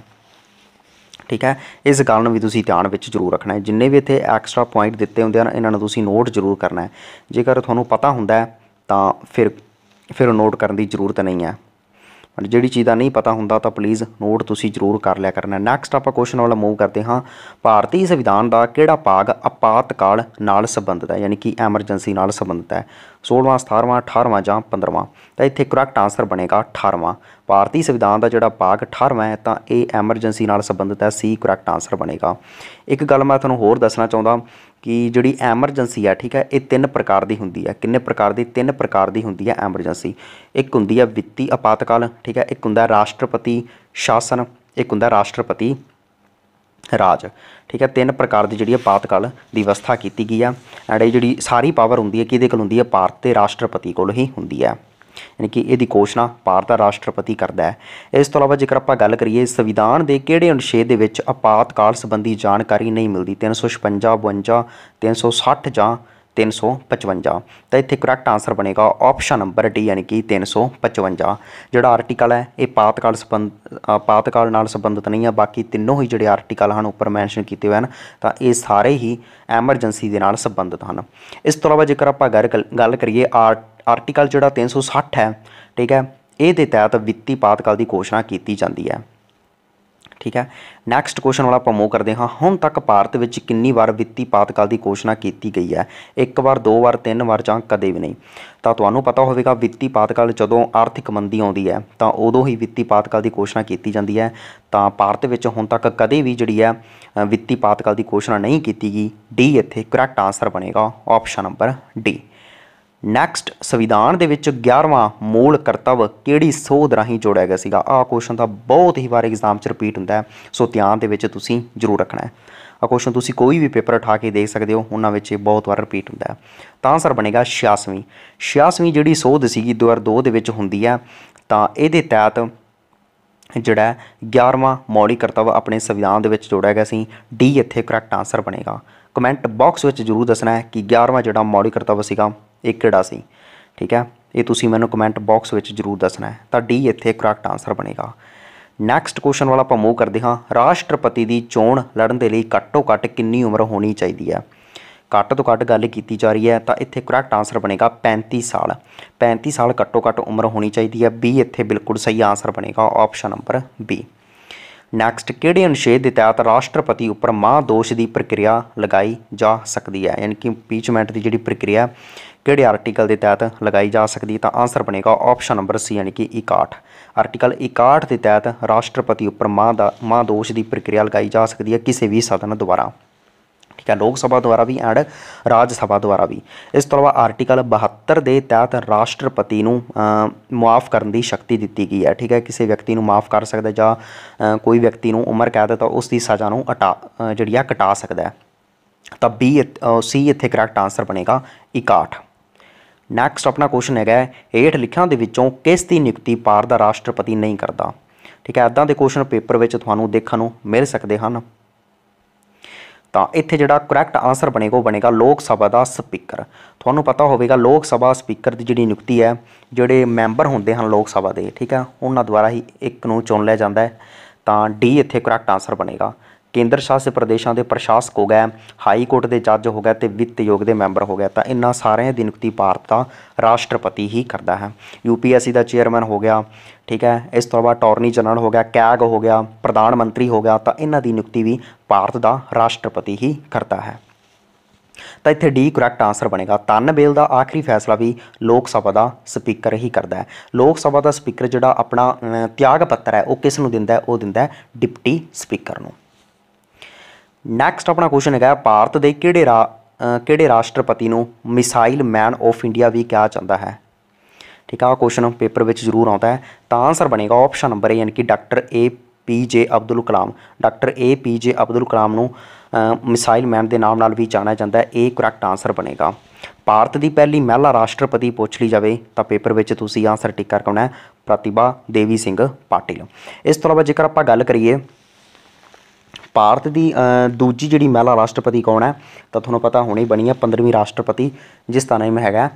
S1: ਠੀਕ ਹੈ ਇਸ ਗੱਲ ਨੂੰ ਵੀ ਤੁਸੀਂ ਧਿਆਨ ਵਿੱਚ ਜ਼ਰੂਰ ਰੱਖਣਾ ਹੈ ਜਿੰਨੇ ਵੀ ਇੱਥੇ ਐਕਸਟਰਾ ਪੁਆਇੰਟ ਦਿੱਤੇ ਹੁੰਦੇ ਹਨ ਇਹਨਾਂ ਨੂੰ ਤੁਸੀਂ ਨੋਟ ਜ਼ਰੂਰ ਕਰਨਾ ਹੈ ਜੇਕਰ ਤੁਹਾਨੂੰ ਪਤਾ ਹੁੰਦਾ ਤਾਂ ਫਿਰ ਫਿਰ ਨੋਟ ਕਰਨ ਦੀ ਜ਼ਰੂਰਤ ਨਹੀਂ ਹੈ ਜਿਹੜੀ ਚੀਜ਼ ਦਾ ਨਹੀਂ ਪਤਾ ਹੁੰਦਾ ਤਾਂ ਪਲੀਜ਼ ਨੋਟ ਤੁਸੀਂ ਜ਼ਰੂਰ ਕਰ ਲਿਆ ਕਰਨਾ ਨੈਕਸਟ ਆਪਾਂ ਕੁਐਸਚਨ ਵਾਲਾ ਮੂਵ ਕਰਦੇ ਹਾਂ ਭਾਰਤੀ ਸੰਵਿਧਾਨ ਦਾ ਕਿਹੜਾ ਭਾਗ ਆਪਾਤਕਾਲ ਨਾਲ ਸੰਬੰਧਿਤ ਹੈ ਯਾਨੀ ਕਿ ਐਮਰਜੈਂਸੀ ਨਾਲ ਸੰਬੰਧਿਤ ਹੈ 16ਵਾਂ 17ਵਾਂ 18ਵਾਂ ਜਾਂ 15ਵਾਂ ਤਾਂ ਇੱਥੇ ਕਰੈਕਟ ਆਨਸਰ ਬਣੇਗਾ 18ਵਾਂ ਭਾਰਤੀ ਸੰਵਿਧਾਨ ਦਾ ਜਿਹੜਾ ਭਾਗ 18ਵਾਂ ਹੈ ਤਾਂ ਇਹ ਐਮਰਜੈਂਸੀ ਨਾਲ ਸੰਬੰਧਿਤ ਹੈ ਸੀ ਕਰੈਕਟ ਆਨਸਰ ਬਣੇਗਾ ਇੱਕ ਗੱਲ ਮੈਂ ਤੁਹਾਨੂੰ ਹੋਰ ਦੱਸਣਾ ਚਾਹੁੰਦਾ ਕਿ ਜਿਹੜੀ ਐਮਰਜੈਂਸੀ ਹੈ ਠੀਕ ਹੈ ਇਹ ਤਿੰਨ ਪ੍ਰਕਾਰ ਦੀ ਹੁੰਦੀ ਹੈ ਕਿੰਨੇ ਪ੍ਰਕਾਰ ਦੀ ਤਿੰਨ ਪ੍ਰਕਾਰ ਦੀ ਹੁੰਦੀ ਹੈ ਐਮਰਜੈਂਸੀ ਇੱਕ ਹੁੰਦੀ ਹੈ ਵਿੱਤੀ ਆਪਾਤਕਾਲ ਠੀਕ ਹੈ ਇੱਕ ਹੁੰਦਾ ਰਾਸ਼ਟਰਪਤੀ ਸ਼ਾਸਨ ਇੱਕ ਹੁੰਦਾ ਰਾਸ਼ਟਰਪਤੀ ਰਾਜ ਠੀਕ ਹੈ ਤਿੰਨ ਪ੍ਰਕਾਰ ਦੀ ਜਿਹੜੀ ਆਪਾਤਕਾਲ ਪਾਤਕਾਲ ਦੀ ਵਿਵਸਥਾ ਕੀਤੀ ਗਈ ਆ ਐਂਡ ਇਹ ਜਿਹੜੀ ਸਾਰੀ ਪਾਵਰ ਹੁੰਦੀ ਹੈ ਕਿਹਦੇ ਕੋਲ ਹੁੰਦੀ ਹੈ ਭਾਰਤ ਦੇ ਰਾਸ਼ਟਰਪਤੀ ਕੋਲ ਹੀ ਹੁੰਦੀ ਹੈ ਯਾਨੀ ਕਿ ਇਹਦੀ ਘੋਸ਼ਣਾ ਭਾਰਤ ਦਾ ਰਾਸ਼ਟਰਪਤੀ ਕਰਦਾ ਹੈ ਇਸ ਤੋਂ ਇਲਾਵਾ ਜੇਕਰ ਆਪਾਂ ਗੱਲ ਕਰੀਏ ਸੰਵਿਧਾਨ ਦੇ ਕਿਹੜੇ ਅਨੁਛੇਦ ਦੇ ਵਿੱਚ ਆਪਾਤਕਾਲ ਸੰਬੰਧੀ ਜਾਣਕਾਰੀ ਨਹੀਂ ਮਿਲਦੀ 356 52 360 ਜਾਂ 355 ਤਾਂ ਇੱਥੇ ਕਰੈਕਟ ਆਨਸਰ ਬਣੇਗਾ ਆਪਸ਼ਨ ਨੰਬਰ ਡੀ ਯਾਨੀ ਕਿ 355 ਜਿਹੜਾ ਆਰਟੀਕਲ ਹੈ ਇਹ ਪਾਤਕਾਲ ਸੰਬੰਧ ਪਾਤਕਾਲ ਨਾਲ ਸੰਬੰਧਿਤ ਨਹੀਂ ਹੈ ਬਾਕੀ ਤਿੰਨੋਂ ਹੀ ਜਿਹੜੇ ਆਰਟੀਕਲ ਹਨ ਉੱਪਰ ਮੈਂਸ਼ਨ ਕੀਤੇ ਹੋਏ ਹਨ ਤਾਂ ਇਹ ਸਾਰੇ ਹੀ ਐਮਰਜੈਂਸੀ ਦੇ ਨਾਲ ਸੰਬੰਧਿਤ ਹਨ ਇਸ ਤੋਂ ਇਲਾਵਾ ਜੇਕਰ ਆਪਾਂ ਗੱਲ ਕਰੀਏ ਆਰਟੀਕਲ ਜਿਹੜਾ 360 ਹੈ ਠੀਕ ਹੈ ਇਹ ਦੇ ਤਹਿਤ ਵਿੱਤੀ ਪਾਤਕਾਲ ਦੀ ਘੋਸ਼ਣਾ ਕੀਤੀ ਜਾਂਦੀ ਹੈ ਠੀਕ ਹੈ ਨੈਕਸਟ ਕੁਐਸਚਨ ਵਾਲਾ ਆਪਾਂ ਮੂਵ ਕਰਦੇ ਹਾਂ ਹੁਣ ਤੱਕ ਭਾਰਤ ਵਿੱਚ ਕਿੰਨੀ ਵਾਰ ਵਿੱਤੀ ਪਾਤਕਾਲ ਦੀ ਘੋਸ਼ਣਾ ਕੀਤੀ ਗਈ ਹੈ ਇੱਕ ਵਾਰ ਦੋ ਵਾਰ ਤਿੰਨ ਵਾਰ ਜਾਂ ਕਦੇ ਵੀ ਨਹੀਂ ਤਾਂ ਤੁਹਾਨੂੰ ਪਤਾ ਹੋਵੇਗਾ ਵਿੱਤੀ ਪਾਤਕਾਲ ਜਦੋਂ ਆਰਥਿਕ ਮੰਦੀ ਆਉਂਦੀ ਹੈ ਤਾਂ ਉਦੋਂ ਹੀ ਵਿੱਤੀ ਪਾਤਕਾਲ ਦੀ ਘੋਸ਼ਣਾ ਕੀਤੀ ਜਾਂਦੀ ਹੈ ਤਾਂ ਭਾਰਤ ਵਿੱਚ ਹੁਣ ਤੱਕ ਕਦੇ ਵੀ ਜਿਹੜੀ ਹੈ ਵਿੱਤੀ ਪਾਤਕਾਲ ਦੀ ਘੋਸ਼ਣਾ ਨਹੀਂ ਕੀਤੀ ਗਈ ਡੀ ਇੱਥੇ ਕਰੈਕਟ ਆਨਸਰ ਬਣੇਗਾ ਆਪਸ਼ਨ ਨੰਬਰ ਡੀ ਨੈਕਸਟ ਸੰਵਿਧਾਨ ਦੇ ਵਿੱਚ 11ਵਾਂ ਮੂਲ ਕਰਤੱਵ ਕਿਹੜੀ ਸੋਧ ਰਾਹੀਂ ਜੋੜਿਆ ਗਿਆ ਸੀਗਾ ਆਹ ਕੁਐਸਚਨ ਤਾਂ ਬਹੁਤ ਹੀ ਵਾਰ ਐਗਜ਼ਾਮ 'ਚ ਰਿਪੀਟ ਹੁੰਦਾ ਹੈ ਸੋ ਧਿਆਨ ਦੇ ਵਿੱਚ ਤੁਸੀਂ ਜ਼ਰੂਰ ਰੱਖਣਾ ਹੈ ਆਹ ਕੁਐਸਚਨ ਤੁਸੀਂ ਕੋਈ ਵੀ ਪੇਪਰ ਉਠਾ ਕੇ ਦੇਖ ਸਕਦੇ ਹੋ ਉਹਨਾਂ ਵਿੱਚ ਇਹ ਬਹੁਤ ਵਾਰ ਰਿਪੀਟ ਹੁੰਦਾ ਹੈ ਤਾਂ ਆਨਸਰ ਬਣੇਗਾ 66ਵੀਂ 66ਵੀਂ ਜਿਹੜੀ ਸੋਧ ਸੀਗੀ 2002 ਦੇ ਵਿੱਚ ਹੁੰਦੀ ਹੈ ਤਾਂ ਇਹਦੇ ਤਹਿਤ ਜਿਹੜਾ 11ਵਾਂ ਮੌਲਿਕ ਕਰਤੱਵ ਆਪਣੇ ਸੰਵਿਧਾਨ ਦੇ ਵਿੱਚ ਜੋੜਿਆ ਗਿਆ ਸੀ ਡੀ ਇੱਥੇ ਕਰੈਕਟ ਆਨਸਰ ਬਣੇਗਾ ਕਮੈਂਟ ਬਾਕਸ ਵਿੱਚ ਜਰੂਰ ਦੱਸਣਾ ਹੈ ਕਿ 11ਵਾਂ ਜਿਹੜਾ ਮੌਲਿਕ ਕਰਤੱਵ ਸੀਗਾ ਇਹ ਕਿਹੜਾ ਸੀ ਠੀਕ ਹੈ ਇਹ ਤੁਸੀਂ ਮੈਨੂੰ ਕਮੈਂਟ ਬਾਕਸ ਵਿੱਚ ਜਰੂਰ ਦੱਸਣਾ ਹੈ ਤਾਂ ਡੀ ਇੱਥੇ ਕਰੈਕਟ ਆਨਸਰ ਬਣੇਗਾ ਨੈਕਸਟ ਕੁਐਸਚਨ ਵਾਲਾ ਆਪਾਂ ਮੂਵ ਕਰਦੇ ਹਾਂ ਰਾਸ਼ਟਰਪਤੀ ਦੀ ਚੋਣ ਲੜਨ ਦੇ ਲਈ ਘੱਟੋ ਘੱਟ ਕਿੰਨੀ ਉਮਰ ਹੋਣੀ ਚਾਹੀਦੀ ਹੈ ਘੱਟ ਤੋਂ ਘੱਟ ਗੱਲ ਕੀਤੀ ਜਾ ਰਹੀ ਹੈ ਤਾਂ ਇੱਥੇ ਕਰੈਕਟ ਆਨਸਰ ਬਣੇਗਾ 35 ਸਾਲ 35 ਸਾਲ ਘੱਟੋ ਘੱਟ ਉਮਰ ਹੋਣੀ ਚਾਹੀਦੀ ਹੈ ਬੀ ਇੱਥੇ ਬਿਲਕੁਲ ਸਹੀ ਆਨਸਰ ਬਣੇਗਾ ਆਪਸ਼ਨ ਨੰਬਰ ਬੀ ਨੈਕਸਟ ਕਿਹੜੇ ਅਨੁਛੇਦ ਦੇ ਤਹਿਤ ਰਾਸ਼ਟਰਪਤੀ ਉੱਪਰ ਮਾਂ ਦੋਸ਼ ਦੀ ਪ੍ਰਕਿਰਿਆ ਲਗਾਈ ਜਾ ਸਕਦੀ ਹੈ ਯਾਨੀ ਕਿ ਪੀਚਮੈਂਟ ਦੀ ਜਿਹੜੀ ਪ੍ਰਕਿਰਿਆ ਕਿਹੜੇ ਆਰਟੀਕਲ ਦੇ ਤਹਿਤ ਲਗਾਈ ਜਾ ਸਕਦੀ ਤਾਂ ਆਨਸਰ ਬਣੇਗਾ ਆਪਸ਼ਨ ਨੰਬਰ ਸੀ ਯਾਨੀ ਕਿ 61 ਆਰਟੀਕਲ 61 ਦੇ ਤਹਿਤ ਰਾਸ਼ਟਰਪਤੀ ਉੱਪਰ ਮਾਂ ਦਾ ਮਾਂ ਦੋਸ਼ ਦੀ ਪ੍ਰਕਿਰਿਆ ਲਗਾਈ ਜਾ ਸਕਦੀ ਹੈ ਕਿਸੇ ਵੀ ਸਦਨ ਦੁਆਰਾ ਠੀਕ ਹੈ ਲੋਕ ਸਭਾ ਦੁਆਰਾ ਵੀ ਐਂਡ ਰਾਜ ਸਭਾ ਦੁਆਰਾ ਵੀ ਇਸ ਤੋਂ ਇਲਾਵਾ ਆਰਟੀਕਲ 72 ਦੇ ਤਹਿਤ ਰਾਸ਼ਟਰਪਤੀ ਨੂੰ ਮਾਫ ਕਰਨ ਦੀ ਸ਼ਕਤੀ ਦਿੱਤੀ ਗਈ ਹੈ ਠੀਕ ਹੈ ਕਿਸੇ ਵਿਅਕਤੀ ਨੂੰ ਮਾਫ ਕਰ ਸਕਦਾ ਜਾਂ ਕੋਈ ਵਿਅਕਤੀ ਨੂੰ ਉਮਰ ਕੈਦ ਤਾਂ ਉਸ ਦੀ ਸਜ਼ਾ ਨੂੰ ਹਟਾ ਜਿਹੜੀ ਆ ਕਟਾ ਸਕਦਾ ਹੈ ਤਾਂ ਬੀ ਸੀ ਇੱਥੇ ਕਰੈਕਟ ਆਨਸਰ ਬਣੇਗਾ 61 ਨੈਕਸਟ ਆਪਣਾ ਕੁਐਸਚਨ ਹੈਗਾ ਏਟ ਲਿਖਿਆਂ ਦੇ ਵਿੱਚੋਂ ਕਿਸ ਦੀ ਨਿਯੁਕਤੀ ਪਾਰ ਦਾ ਰਾਸ਼ਟਰਪਤੀ ਨਹੀਂ ਕਰਦਾ ਠੀਕ ਹੈ ਇਦਾਂ ਦੇ ਕੁਐਸਚਨ ਪੇਪਰ ਵਿੱਚ ਤੁਹਾਨੂੰ ਦੇਖਣ ਨੂੰ ਮਿਲ ਸਕਦੇ ਹਨ ਤਾਂ ਇੱਥੇ ਜਿਹੜਾ ਕਰੈਕਟ ਆਨਸਰ ਬਣੇਗਾ ਉਹ ਬਣੇਗਾ ਲੋਕ ਸਭਾ ਦਾ ਸਪੀਕਰ ਤੁਹਾਨੂੰ ਪਤਾ ਹੋਵੇਗਾ ਲੋਕ ਸਭਾ ਸਪੀਕਰ ਦੀ ਜਿਹੜੀ ਨਿਯੁਕਤੀ ਹੈ ਜਿਹੜੇ ਮੈਂਬਰ ਹੁੰਦੇ ਹਨ ਲੋਕ ਸਭਾ ਦੇ ਠੀਕ ਹੈ ਉਹਨਾਂ ਦੁਆਰਾ ਹੀ ਇੱਕ ਨੂੰ ਚੁਣ ਲਿਆ ਜਾਂਦਾ ਹੈ ਤਾਂ ਡੀ ਇੱਥੇ ਕਰੈਕਟ ਆਨਸਰ ਬਣੇਗਾ ਕੇਂਦਰ ਸ਼ਾਸਿਤ ਪ੍ਰਦੇਸ਼ਾਂ ਦੇ ਪ੍ਰਸ਼ਾਸਕ ਹੋ ਗਏ ਹਾਈ ਕੋਰਟ ਦੇ ਜੱਜ ਹੋ ਗਏ ਤੇ ਵਿੱਤ ਯੋਗ ਦੇ ਮੈਂਬਰ ਹੋ ਗਏ ਤਾਂ ਇਹਨਾਂ ਸਾਰਿਆਂ ਦੀ ਨਿਯੁਕਤੀ ਭਾਰਤ ਦਾ ਰਾਸ਼ਟਰਪਤੀ ਹੀ ਕਰਦਾ ਹੈ ਯੂਪੀਐਸਸੀ ਦਾ ਚੇਅਰਮੈਨ ਹੋ ਗਿਆ ਠੀਕ ਹੈ ਇਸ ਤੋਂ ਬਾਅਦ ਟੌਰਨੀ ਜਨਰਲ ਹੋ ਗਿਆ ਕੈਗ ਹੋ ਗਿਆ ਪ੍ਰਧਾਨ ਮੰਤਰੀ ਹੋ ਗਿਆ ਤਾਂ ਇਹਨਾਂ ਦੀ ਨਿਯੁਕਤੀ ਵੀ ਭਾਰਤ ਦਾ ਰਾਸ਼ਟਰਪਤੀ ਹੀ ਕਰਦਾ ਹੈ ਤਾਂ ਇੱਥੇ ਡੀ ਕਰੈਕਟ ਆਨਸਰ ਬਣੇਗਾ ਤਨ ਬਿੱਲ ਦਾ ਆਖਰੀ ਫੈਸਲਾ ਵੀ ਲੋਕ ਸਭਾ ਦਾ ਸਪੀਕਰ ਹੀ ਕਰਦਾ ਹੈ ਲੋਕ ਸਭਾ ਦਾ ਸਪੀਕਰ ਜਿਹੜਾ ਆਪਣਾ ਤਿਆਗ ਪੱਤਰ ਹੈ ਉਹ ਕਿਸ ਨੂੰ ਦਿੰਦਾ ਹੈ ਉਹ ਦਿੰਦਾ ਹੈ ਡਿਪਟੀ ਸਪੀਕਰ ਨੂੰ ਨੈਕਸਟ ਆਪਣਾ ਕੁਐਸਚਨ ਹੈਗਾ ਭਾਰਤ ਦੇ ਕਿਹੜੇ ਕਿਹੜੇ ਰਾਸ਼ਟਰਪਤੀ ਨੂੰ ਮਿਸਾਈਲ ਮੈਨ ਆਫ ਇੰਡੀਆ ਵੀ ਕਿਹਾ ਜਾਂਦਾ ਹੈ ਠੀਕ ਆ ਕੁਐਸਚਨ ਪੇਪਰ ਵਿੱਚ ਜ਼ਰੂਰ ਆਉਂਦਾ ਹੈ ਤਾਂ ਆਨਸਰ ਬਣੇਗਾ ਆਪਸ਼ਨ ਨੰਬਰ ਏ ਯਾਨੀ ਕਿ ਡਾਕਟਰ ਏ ਪੀ ਜੇ ਅਬਦੁਲ ਕਲਾਮ ਡਾਕਟਰ ਏ ਪੀ ਜੇ ਅਬਦੁਲ ਕਲਾਮ ਨੂੰ ਮਿਸਾਈਲ ਮੈਨ ਦੇ ਨਾਮ ਨਾਲ ਵੀ ਜਾਣਿਆ ਜਾਂਦਾ ਹੈ ਇਹ ਕਰੈਕਟ ਆਨਸਰ ਬਣੇਗਾ ਭਾਰਤ ਦੀ ਪਹਿਲੀ ਮਹਿਲਾ ਰਾਸ਼ਟਰਪਤੀ ਪੁੱਛ ਲਈ ਜਾਵੇ ਤਾਂ ਪੇਪਰ ਵਿੱਚ ਤੁਸੀਂ ਆਨਸਰ ਟਿਕ ਕਰਕਾਉਣਾ ਹੈ ਪ੍ਰਤਿਭਾ ਦੇਵੀ ਸਿੰਘ ਪਾਟਿਲ ਇਸ ਤੋਂ ਇਲਾਵਾ ਜੇਕਰ ਆਪਾਂ ਗੱਲ ਕਰੀਏ ਭਾਰਤ ਦੀ ਦੂਜੀ ਜਿਹੜੀ ਮਹਿਲਾ ਰਾਸ਼ਟਰਪਤੀ ਕੌਣ ਹੈ ਤਾਂ ਤੁਹਾਨੂੰ ਪਤਾ ਹੋਣੀ ਬਣੀ ਹੈ 15ਵੀਂ ਰਾਸ਼ਟਰਪਤੀ ਜਿਸ ਦਾ ਨਾਮ ਹੈਗਾ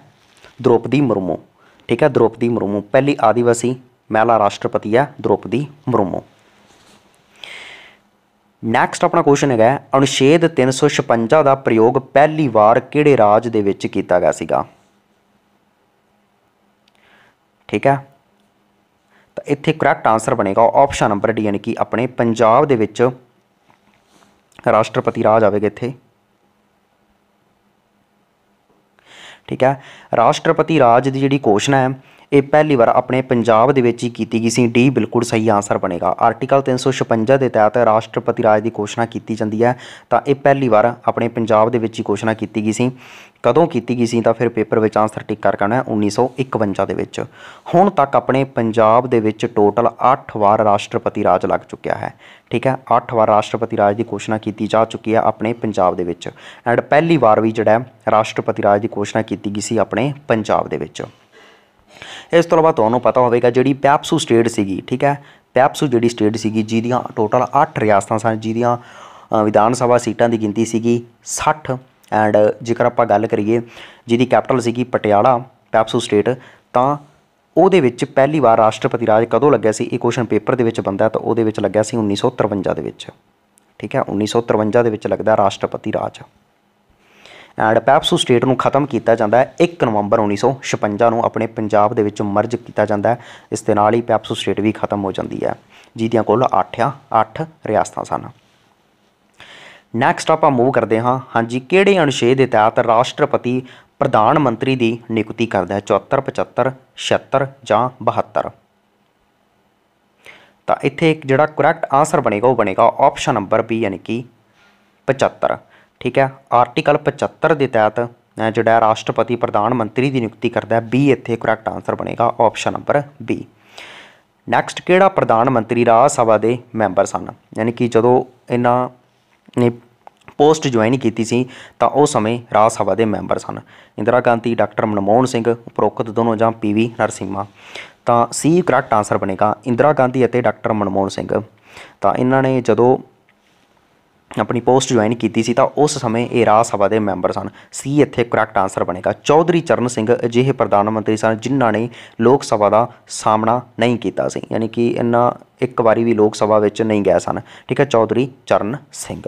S1: ਦ੍ਰੋਪਦੀ ਮੁਰਮੂ ਠੀਕ ਹੈ ਦ੍ਰੋਪਦੀ ਮੁਰਮੂ ਪਹਿਲੀ ਆਦੀਵਾਸੀ ਮਹਿਲਾ ਰਾਸ਼ਟਰਪਤੀ ਹੈ ਦ੍ਰੋਪਦੀ ਮੁਰਮੂ ਨੈਕਸਟ ਆਪਣਾ ਕੁਐਸਚਨ ਹੈਗਾ ਅਨੁਛੇਦ 356 ਦਾ ਪ੍ਰਯੋਗ ਪਹਿਲੀ ਵਾਰ ਕਿਹੜੇ ਰਾਜ ਦੇ ਵਿੱਚ ਕੀਤਾ ਗਿਆ ਸੀਗਾ ਠੀਕ ਹੈ ਤਾਂ ਇੱਥੇ ਕਰੈਕਟ ਆਨਸਰ ਬਣੇਗਾ ਆਪਸ਼ਨ ਨੰਬਰ ਡੀ ਯਾਨੀ ਕਿ ਆਪਣੇ ਪੰਜਾਬ ਦੇ ਵਿੱਚ ਰਾਸ਼ਟਰਪਤੀ ਰਾਜ ਆਵੇਗਾ ਇੱਥੇ ਠੀਕ ਹੈ ਰਾਸ਼ਟਰਪਤੀ ਰਾਜ ਦੀ ਜਿਹੜੀ ਘੋਸ਼ਣਾ ਹੈ ਇਹ ਪਹਿਲੀ ਵਾਰ ਆਪਣੇ ਪੰਜਾਬ ਦੇ ਵਿੱਚ ਹੀ ਕੀਤੀ ਗਈ ਸੀ ਡੀ ਬਿਲਕੁਲ ਸਹੀ ਆਨਸਰ ਬਣੇਗਾ ਆਰਟੀਕਲ 356 ਦੇ ਤਹਿਤ ਰਾਸ਼ਟਰਪਤੀ ਰਾਜ ਦੀ ਘੋਸ਼ਣਾ ਕੀਤੀ ਜਾਂਦੀ ਹੈ ਤਾਂ ਇਹ ਪਹਿਲੀ ਵਾਰ ਆਪਣੇ ਪੰਜਾਬ ਦੇ ਵਿੱਚ ਹੀ ਘੋਸ਼ਣਾ ਕੀਤੀ ਗਈ ਸੀ ਕਦੋਂ ਕੀਤੀ ਗਈ ਸੀ ਤਾਂ ਫਿਰ ਪੇਪਰ ਵਿੱਚ ਆਨਸਰ ਟਿਕ ਕਰ ਕਰਨਾ ਹੈ 1951 ਦੇ ਵਿੱਚ ਹੁਣ ਤੱਕ ਆਪਣੇ ਪੰਜਾਬ ਦੇ ਵਿੱਚ ਟੋਟਲ 8 ਵਾਰ ਰਾਸ਼ਟਰਪਤੀ ਰਾਜ ਲੱਗ ਚੁੱਕਿਆ ਹੈ ਠੀਕ ਹੈ 8 ਵਾਰ ਰਾਸ਼ਟਰਪਤੀ ਰਾਜ ਦੀ ਘੋਸ਼ਣਾ ਕੀਤੀ ਜਾ ਚੁੱਕੀ ਹੈ ਆਪਣੇ ਪੰਜਾਬ ਦੇ ਵਿੱਚ ਐਂਡ ਪਹਿਲੀ ਵਾਰ ਵੀ ਜਿਹੜਾ ਰਾਸ਼ਟਰਪਤੀ ਰਾਜ ਦੀ ਘੋਸ਼ਣਾ ਕੀਤੀ ਗਈ ਸੀ ਆਪਣੇ ਪੰਜਾਬ ਦੇ ਵਿੱਚ ਇਸ ਤੋਂ ਬਾਅਦ ਤੁਹਾਨੂੰ ਪਤਾ ਹੋਵੇਗਾ ਜਿਹੜੀ ਪੈਪਸੂ ਸਟੇਟ ਸੀਗੀ ਠੀਕ ਹੈ ਪੈਪਸੂ ਜਿਹੜੀ ਸਟੇਟ ਸੀਗੀ ਜਿਹਦੀਆਂ ਟੋਟਲ 8 ਰਿਆਸਤਾਂ ਸਨ ਜਿਹਦੀਆਂ ਵਿਧਾਨ ਸਭਾ ਸੀਟਾਂ ਦੀ ਗਿਣਤੀ ਸੀਗੀ 60 ਐਂਡ ਜੇਕਰ ਆਪਾਂ ਗੱਲ ਕਰੀਏ ਜਿਹਦੀ ਕੈਪੀਟਲ ਸੀਗੀ ਪਟਿਆਲਾ ਪੈਪਸੂ ਸਟੇਟ ਤਾਂ ਉਹਦੇ ਵਿੱਚ ਪਹਿਲੀ ਵਾਰ ਰਾਸ਼ਟਰਪਤੀ ਰਾਜ ਕਦੋਂ ਲੱਗਿਆ ਸੀ ਇਹ ਕੁਐਸਚਨ ਪੇਪਰ ਦੇ ਵਿੱਚ ਬੰਦਾ ਤਾਂ ਉਹਦੇ ਵਿੱਚ ਲੱਗਿਆ ਸੀ 1953 ਦੇ ਵਿੱਚ ਠੀਕ ਹੈ 1953 ਦੇ ਵਿੱਚ ਲੱਗਦਾ ਰਾਸ਼ਟਰਪਤੀ ਰਾਜ ਐਂਡ ਪੈਪਸੂ ਸਟੇਟ ਨੂੰ ਖਤਮ ਕੀਤਾ ਜਾਂਦਾ ਹੈ 1 ਨਵੰਬਰ 1956 ਨੂੰ ਆਪਣੇ ਪੰਜਾਬ ਦੇ ਵਿੱਚ ਮਰਜ ਕੀਤਾ ਜਾਂਦਾ ਹੈ ਇਸ ਦੇ ਨਾਲ ਹੀ ਪੈਪਸੂ ਸਟੇਟ ਵੀ ਖਤਮ ਹੋ ਜਾਂਦੀ ਹੈ ਜਿਹਦੀਆਂ ਕੁੱਲ 8 8 ਰਿਆਸਤਾਂ ਸਨ ਨੈਕਸਟ ਆਪਾਂ ਮੂਵ ਕਰਦੇ ਹਾਂ ਹਾਂਜੀ ਕਿਹੜੇ ਅਨੁਛੇਦ ਦੇ ਤਹਿਤ ਰਾਸ਼ਟਰਪਤੀ ਪ੍ਰਧਾਨ ਮੰਤਰੀ ਦੀ ਨਿਯੁਕਤੀ ਕਰਦਾ ਹੈ 74 75 76 ਜਾਂ 72 ਤਾਂ ਇੱਥੇ ਇੱਕ ਜਿਹੜਾ ਕਰੈਕਟ ਆਨਸਰ ਬਣੇਗਾ ਉਹ ਬਣੇਗਾ ਆਪਸ਼ਨ ਨੰਬਰ ਬੀ ਯਾਨੀ ਕਿ 75 ਠੀਕ ਹੈ ਆਰਟੀਕਲ 75 ਦੇ ਤਹਿਤ ਜਿਹੜਾ ਰਾਸ਼ਟਰਪਤੀ ਪ੍ਰਧਾਨ ਮੰਤਰੀ ਦੀ ਨਿਯੁਕਤੀ ਕਰਦਾ ਹੈ ਬੀ ਇੱਥੇ ਕਰੈਕਟ ਆਨਸਰ ਬਣੇਗਾ ਆਪਸ਼ਨ ਨੰਬਰ ਬੀ ਨੈਕਸਟ ਕਿਹੜਾ ਪ੍ਰਧਾਨ ਮੰਤਰੀ ਰਾਜ ਸਭਾ ਦੇ ਮੈਂਬਰ ਸਨ ਯਾਨੀ ਕਿ ਜਦੋਂ ਇਹਨਾਂ ਨੇ ਪੋਸਟ ਜੁਆਇਨ ਕੀਤੀ ਸੀ ਤਾਂ ਉਹ ਸਮੇਂ ਰਾਜ ਸਭਾ ਦੇ ਮੈਂਬਰ ਸਨ ਇੰਦਰਾ ਗਾਂਧੀ ਡਾਕਟਰ ਮਨਮੋਹਨ ਸਿੰਘ ਉਪਰੋਕਤ ਦੋਨੋਂ ਜਾਂ ਪੀਵੀ ਨਰਸਿੰਮਾ ਤਾਂ ਸੀ ਕਰੈਕਟ ਆਨਸਰ ਬਣੇਗਾ ਇੰਦਰਾ ਗਾਂਧੀ ਅਤੇ ਡਾਕਟਰ ਮਨਮੋਹਨ ਸਿੰਘ ਤਾਂ ਇਹਨਾਂ ਨੇ ਜਦੋਂ ਆਪਣੀ ਪੋਸਟ ਜੁਆਇਨ ਕੀਤੀ ਸੀ ਤਾਂ ਉਸ ਸਮੇਂ ਇਹ ਰਾਜ ਸਭਾ ਦੇ ਮੈਂਬਰ ਸਨ ਸੀ ਇੱਥੇ ਕਰੈਕਟ ਆਨਸਰ ਬਣੇਗਾ ਚੌਧਰੀ ਚਰਨ ਸਿੰਘ ਅਜਿਹੇ ਪ੍ਰਧਾਨ ਮੰਤਰੀ ਸਨ ਜਿਨ੍ਹਾਂ ਨੇ ਲੋਕ ਸਭਾ ਦਾ ਸਾਹਮਣਾ ਨਹੀਂ ਕੀਤਾ ਸੀ ਯਾਨੀ ਕਿ ਇਹਨਾਂ ਇੱਕ ਵਾਰੀ ਵੀ ਲੋਕ ਸਭਾ ਵਿੱਚ ਨਹੀਂ ਗਏ ਸਨ ਠੀਕ ਹੈ ਚੌਧਰੀ ਚਰਨ ਸਿੰਘ